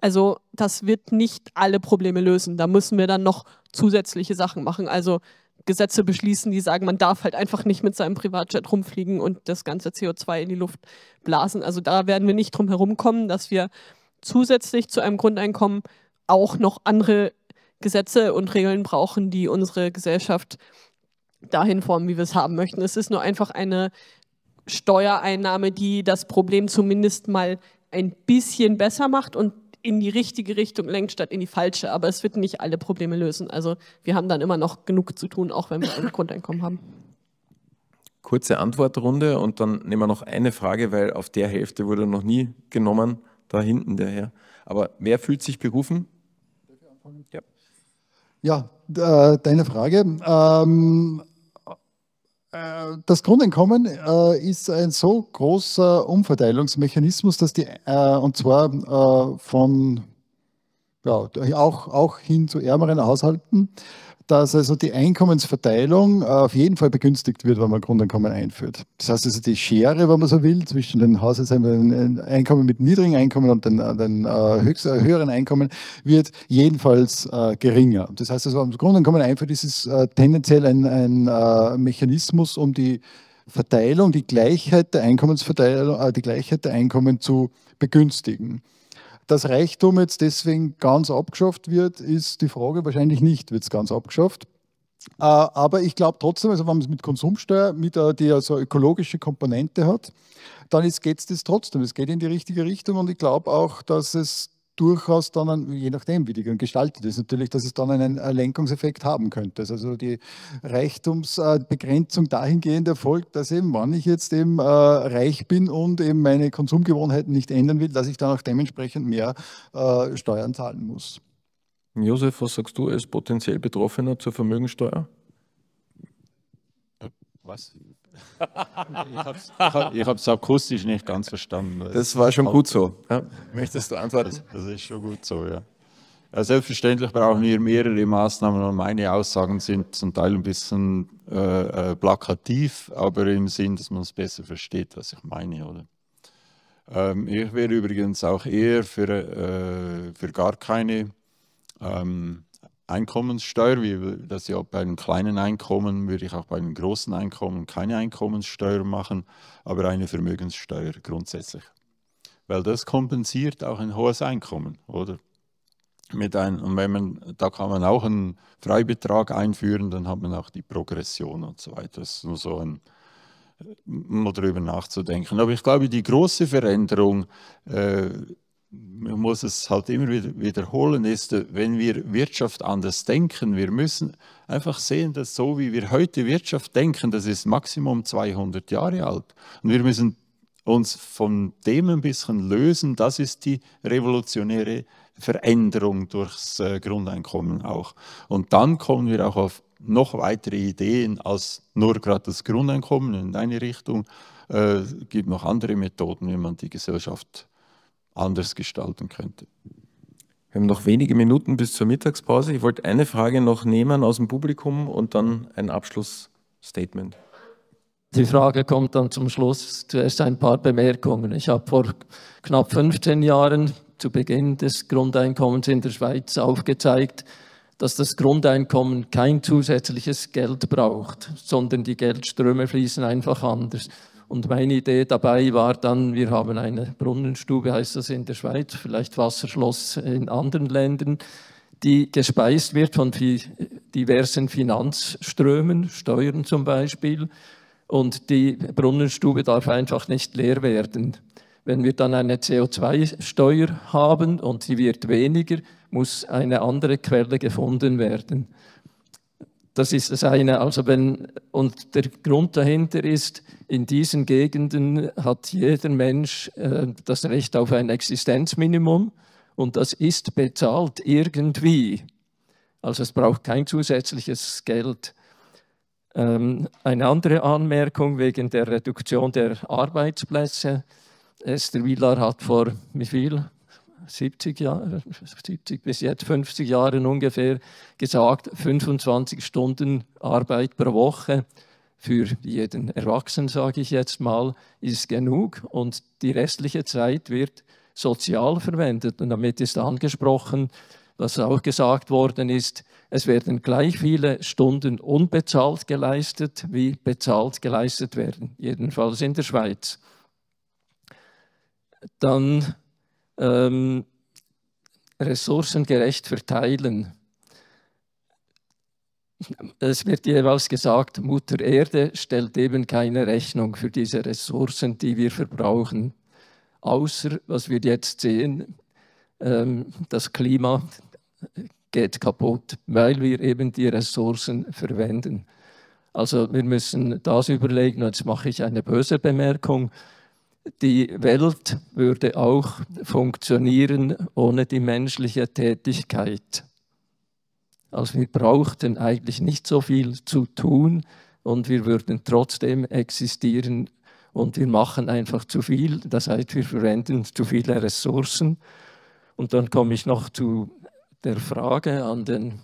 Also das wird nicht alle Probleme lösen. Da müssen wir dann noch zusätzliche Sachen machen. Also Gesetze beschließen, die sagen, man darf halt einfach nicht mit seinem Privatjet rumfliegen und das ganze CO2 in die Luft blasen. Also da werden wir nicht drum herum kommen, dass wir zusätzlich zu einem Grundeinkommen auch noch andere Gesetze und Regeln brauchen, die unsere Gesellschaft dahin formen, wie wir es haben möchten. Es ist nur einfach eine Steuereinnahme, die das Problem zumindest mal ein bisschen besser macht und in die richtige Richtung lenkt statt in die falsche. Aber es wird nicht alle Probleme lösen. Also wir haben dann immer noch genug zu tun, auch wenn wir ein Grundeinkommen haben. Kurze Antwortrunde und dann nehmen wir noch eine Frage, weil auf der Hälfte wurde noch nie genommen, da hinten der Herr. Aber wer fühlt sich berufen? Ja, ja äh, deine Frage. Ähm, äh, das Grundeinkommen äh, ist ein so großer Umverteilungsmechanismus, dass die, äh, und zwar äh, von, ja, auch, auch hin zu ärmeren Haushalten, dass also die Einkommensverteilung äh, auf jeden Fall begünstigt wird, wenn man Grundeinkommen einführt. Das heißt also die Schere, wenn man so will, zwischen den Haushaltseinkommen äh, Einkommen mit niedrigen Einkommen und den, äh, den höchst, höheren Einkommen wird jedenfalls geringer. Das heißt also, wenn man das Grundeinkommen einführt, ist es tendenziell ein, ein Mechanismus, um die Verteilung, die Gleichheit der Einkommensverteilung, die Gleichheit der Einkommen zu begünstigen. Dass Reichtum jetzt deswegen ganz abgeschafft wird, ist die Frage. Wahrscheinlich nicht, wird es ganz abgeschafft. Äh, aber ich glaube trotzdem, also wenn man es mit Konsumsteuer, mit, äh, die also ökologische Komponente hat, dann geht es das trotzdem. Es geht in die richtige Richtung und ich glaube auch, dass es durchaus dann, an, je nachdem, wie die gestaltet ist, natürlich, dass es dann einen äh, Lenkungseffekt haben könnte. Also die Reichtumsbegrenzung dahingehend erfolgt, dass eben, wann ich jetzt eben äh, reich bin und eben meine Konsumgewohnheiten nicht ändern will, dass ich dann auch dementsprechend mehr äh, Steuern zahlen muss. Josef, was sagst du als potenziell Betroffener zur Vermögensteuer? Äh, was? Ich habe es akustisch nicht ganz verstanden. Das war schon gut so. Ja. Möchtest du antworten? Das, das, ist schon gut so, ja. ja. Selbstverständlich brauchen wir mehrere Maßnahmen und meine Aussagen sind zum Teil ein bisschen äh, äh plakativ, aber im Sinn, dass man es besser versteht, was ich meine, oder? Ähm, ich wäre übrigens auch eher für, äh, für gar keine ähm, Einkommenssteuer, wie das ja bei einem kleinen Einkommen, würde ich auch bei einem großen Einkommen keine Einkommenssteuer machen, aber eine Vermögenssteuer grundsätzlich. Weil das kompensiert auch ein hohes Einkommen, oder? Mit ein, und wenn man, da kann man auch einen Freibetrag einführen, dann hat man auch die Progression und so weiter. Das ist nur so ein, mal darüber nachzudenken. Aber ich glaube, die große Veränderung äh, man muss es halt immer wieder wiederholen, ist, wenn wir Wirtschaft anders denken, wir müssen einfach sehen, dass so wie wir heute Wirtschaft denken, das ist maximum 200 Jahre alt. Und wir müssen uns von dem ein bisschen lösen. Das ist die revolutionäre Veränderung durchs äh, Grundeinkommen auch. Und dann kommen wir auch auf noch weitere Ideen als nur gerade das Grundeinkommen in eine Richtung. Äh, es äh, gibt noch andere Methoden, wie man die Gesellschaft anders gestalten könnte. Wir haben noch wenige Minuten bis zur Mittagspause. Ich wollte eine Frage noch nehmen aus dem Publikum und dann ein Abschlussstatement. Die Frage kommt dann zum Schluss. Zuerst ein paar Bemerkungen. Ich habe vor knapp 15 Jahren zu Beginn des Grundeinkommens in der Schweiz aufgezeigt, dass das Grundeinkommen kein zusätzliches Geld braucht, sondern die Geldströme fließen einfach anders. Und meine Idee dabei war dann, wir haben eine Brunnenstube, heißt das in der Schweiz, vielleicht Wasserschloss in anderen Ländern, die gespeist wird von diversen Finanzströmen, Steuern zum Beispiel. Und die Brunnenstube darf einfach nicht leer werden. Wenn wir dann eine CO2-Steuer haben und sie wird weniger, muss eine andere Quelle gefunden werden. Das ist das eine. Also wenn, und der Grund dahinter ist, in diesen Gegenden hat jeder Mensch äh, das Recht auf ein Existenzminimum und das ist bezahlt irgendwie. Also es braucht kein zusätzliches Geld. Ähm, eine andere Anmerkung wegen der Reduktion der Arbeitsplätze. Esther Wieler hat vor wie viel? 70, Jahre, 70 äh, bis jetzt 50 Jahren ungefähr gesagt, 25 Stunden Arbeit pro Woche für jeden Erwachsenen, sage ich jetzt mal, ist genug und die restliche Zeit wird sozial verwendet. Und damit ist angesprochen, was auch gesagt worden ist, es werden gleich viele Stunden unbezahlt geleistet, wie bezahlt geleistet werden, jedenfalls in der Schweiz. Dann ähm, ressourcengerecht verteilen. Es wird jeweils gesagt, Mutter Erde stellt eben keine Rechnung für diese Ressourcen, die wir verbrauchen. Außer, was wir jetzt sehen, ähm, das Klima geht kaputt, weil wir eben die Ressourcen verwenden. Also wir müssen das überlegen. Jetzt mache ich eine böse Bemerkung die Welt würde auch funktionieren ohne die menschliche Tätigkeit. Also wir brauchten eigentlich nicht so viel zu tun und wir würden trotzdem existieren und wir machen einfach zu viel. Das heißt, wir verwenden zu viele Ressourcen. Und dann komme ich noch zu der Frage an den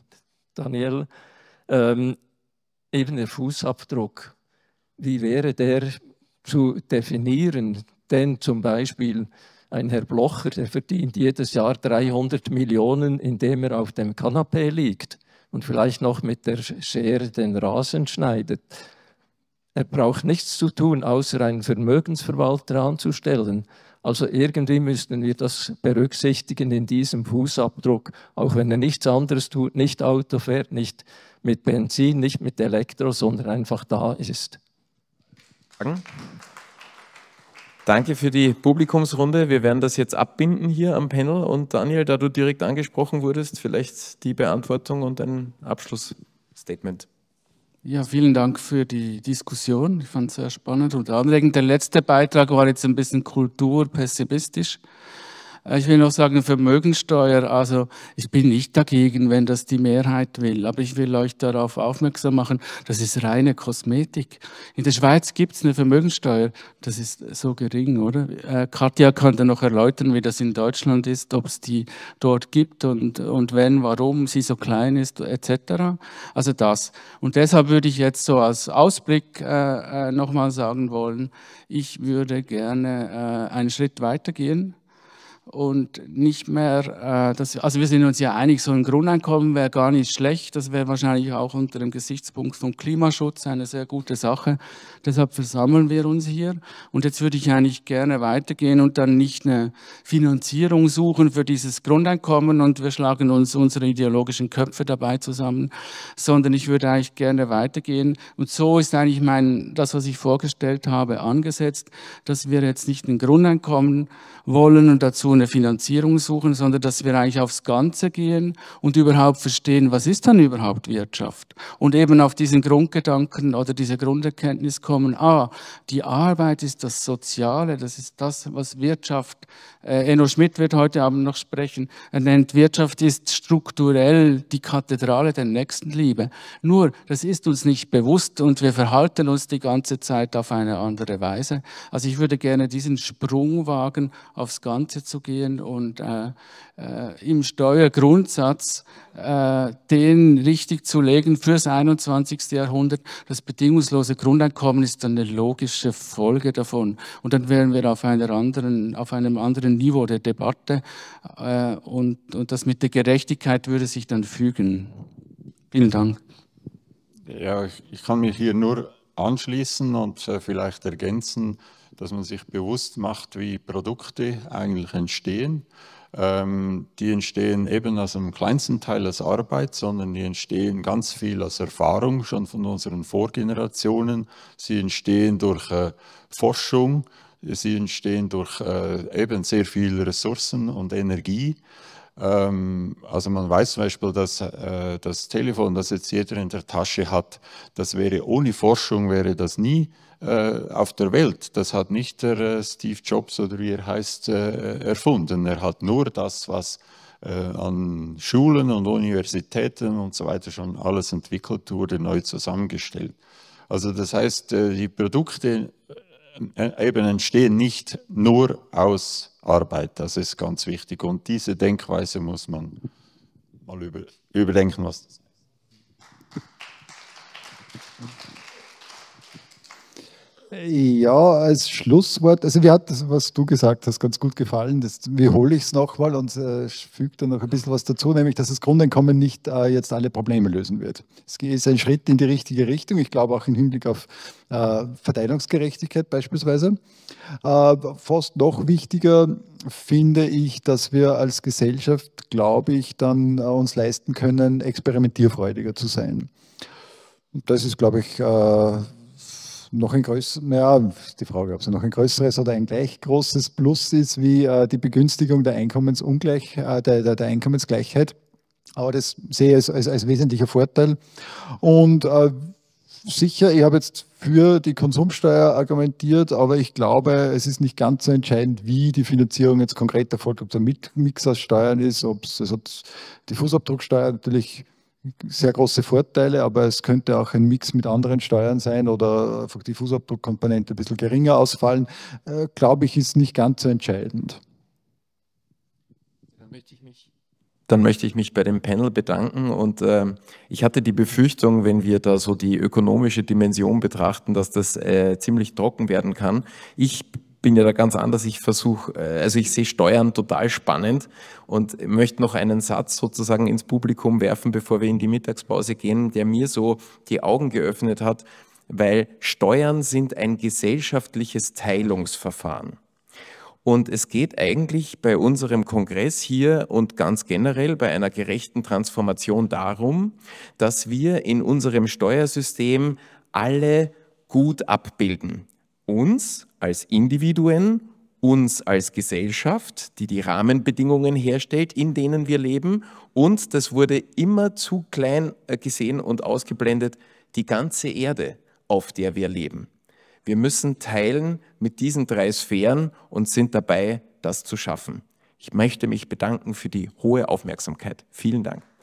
Daniel, ähm, eben der Fußabdruck. Wie wäre der zu definieren. Denn zum Beispiel ein Herr Blocher, der verdient jedes Jahr 300 Millionen, indem er auf dem Kanapee liegt und vielleicht noch mit der Schere den Rasen schneidet. Er braucht nichts zu tun, außer einen Vermögensverwalter anzustellen. Also irgendwie müssten wir das berücksichtigen in diesem Fußabdruck, auch wenn er nichts anderes tut, nicht Auto fährt, nicht mit Benzin, nicht mit Elektro, sondern einfach da ist. Fragen? Danke für die Publikumsrunde. Wir werden das jetzt abbinden hier am Panel. Und Daniel, da du direkt angesprochen wurdest, vielleicht die Beantwortung und ein Abschlussstatement. Ja, vielen Dank für die Diskussion. Ich fand es sehr spannend und anregend. Der letzte Beitrag war jetzt ein bisschen kulturpessimistisch. Ich will noch sagen, Vermögensteuer. Also ich bin nicht dagegen, wenn das die Mehrheit will. Aber ich will euch darauf aufmerksam machen, das ist reine Kosmetik. In der Schweiz gibt es eine Vermögensteuer. Das ist so gering, oder? Äh, Katja könnte noch erläutern, wie das in Deutschland ist, ob es die dort gibt und, und wenn, warum sie so klein ist, etc. Also das. Und deshalb würde ich jetzt so als Ausblick äh, äh nochmal sagen wollen, ich würde gerne äh, einen Schritt weitergehen und nicht mehr, äh, das, also wir sind uns ja einig, so ein Grundeinkommen wäre gar nicht schlecht, das wäre wahrscheinlich auch unter dem Gesichtspunkt von Klimaschutz eine sehr gute Sache. Deshalb versammeln wir uns hier und jetzt würde ich eigentlich gerne weitergehen und dann nicht eine Finanzierung suchen für dieses Grundeinkommen und wir schlagen uns unsere ideologischen Köpfe dabei zusammen, sondern ich würde eigentlich gerne weitergehen und so ist eigentlich mein, das, was ich vorgestellt habe, angesetzt, dass wir jetzt nicht ein Grundeinkommen wollen und dazu eine Finanzierung suchen, sondern dass wir eigentlich aufs Ganze gehen und überhaupt verstehen, was ist dann überhaupt Wirtschaft? Und eben auf diesen Grundgedanken oder diese Grunderkenntnis kommen, ah, die Arbeit ist das Soziale, das ist das, was Wirtschaft, äh, Enno Schmidt wird heute Abend noch sprechen, er nennt Wirtschaft ist strukturell die Kathedrale der Nächstenliebe. Nur, das ist uns nicht bewusst und wir verhalten uns die ganze Zeit auf eine andere Weise. Also ich würde gerne diesen Sprung wagen, aufs Ganze zu gehen rausgehen und äh, äh, im Steuergrundsatz äh, den richtig zu legen fürs 21. Jahrhundert. Das bedingungslose Grundeinkommen ist dann eine logische Folge davon. Und dann wären wir auf, einer anderen, auf einem anderen Niveau der Debatte äh, und, und das mit der Gerechtigkeit würde sich dann fügen. Vielen Dank. Ja, ich kann mich hier nur anschließen und äh, vielleicht ergänzen dass man sich bewusst macht, wie Produkte eigentlich entstehen. Ähm, die entstehen eben aus einem kleinsten Teil als Arbeit, sondern die entstehen ganz viel als Erfahrung schon von unseren Vorgenerationen. Sie entstehen durch äh, Forschung, sie entstehen durch äh, eben sehr viele Ressourcen und Energie ähm, also man weiß zum Beispiel, dass äh, das Telefon, das jetzt jeder in der Tasche hat, das wäre ohne Forschung, wäre das nie äh, auf der Welt. Das hat nicht der äh, Steve Jobs oder wie er heißt äh, erfunden. Er hat nur das, was äh, an Schulen und Universitäten und so weiter schon alles entwickelt wurde, neu zusammengestellt. Also das heißt, äh, die Produkte äh, eben entstehen nicht nur aus Arbeit. Das ist ganz wichtig. Und diese Denkweise muss man mal über, überdenken, was das heißt. Ja, als Schlusswort, also mir hat das, was du gesagt hast, ganz gut gefallen. Das, wiederhole ich es nochmal und äh, füge da noch ein bisschen was dazu, nämlich, dass das Grundeinkommen nicht äh, jetzt alle Probleme lösen wird. Es ist ein Schritt in die richtige Richtung, ich glaube auch im Hinblick auf äh, Verteilungsgerechtigkeit beispielsweise. Äh, fast noch wichtiger finde ich, dass wir als Gesellschaft, glaube ich, dann äh, uns leisten können, experimentierfreudiger zu sein. Und das ist, glaube ich, äh, noch ein größeres, ja, die Frage, ob es noch ein größeres oder ein gleich großes Plus ist wie äh, die Begünstigung der Einkommensungleich, äh, der, der, der, Einkommensgleichheit. Aber das sehe ich als, als, als wesentlicher Vorteil. Und äh, sicher, ich habe jetzt für die Konsumsteuer argumentiert, aber ich glaube, es ist nicht ganz so entscheidend, wie die Finanzierung jetzt konkret erfolgt, ob es ein Mix aus Steuern ist, ob es also die Fußabdrucksteuer natürlich sehr große Vorteile, aber es könnte auch ein Mix mit anderen Steuern sein oder die Fußabdruckkomponente ein bisschen geringer ausfallen, äh, glaube ich, ist nicht ganz so entscheidend. Dann möchte ich mich, Dann möchte ich mich bei dem Panel bedanken und äh, ich hatte die Befürchtung, wenn wir da so die ökonomische Dimension betrachten, dass das äh, ziemlich trocken werden kann. Ich bin ja da ganz anders. Ich versuche, äh, also ich sehe Steuern total spannend und möchte noch einen Satz sozusagen ins Publikum werfen, bevor wir in die Mittagspause gehen, der mir so die Augen geöffnet hat, weil Steuern sind ein gesellschaftliches Teilungsverfahren. Und es geht eigentlich bei unserem Kongress hier und ganz generell bei einer gerechten Transformation darum, dass wir in unserem Steuersystem alle gut abbilden. Uns als Individuen, uns als Gesellschaft, die die Rahmenbedingungen herstellt, in denen wir leben. Und das wurde immer zu klein äh, gesehen und ausgeblendet, die ganze Erde, auf der wir leben. Wir müssen teilen mit diesen drei Sphären und sind dabei, das zu schaffen. Ich möchte mich bedanken für die hohe Aufmerksamkeit. Vielen Dank.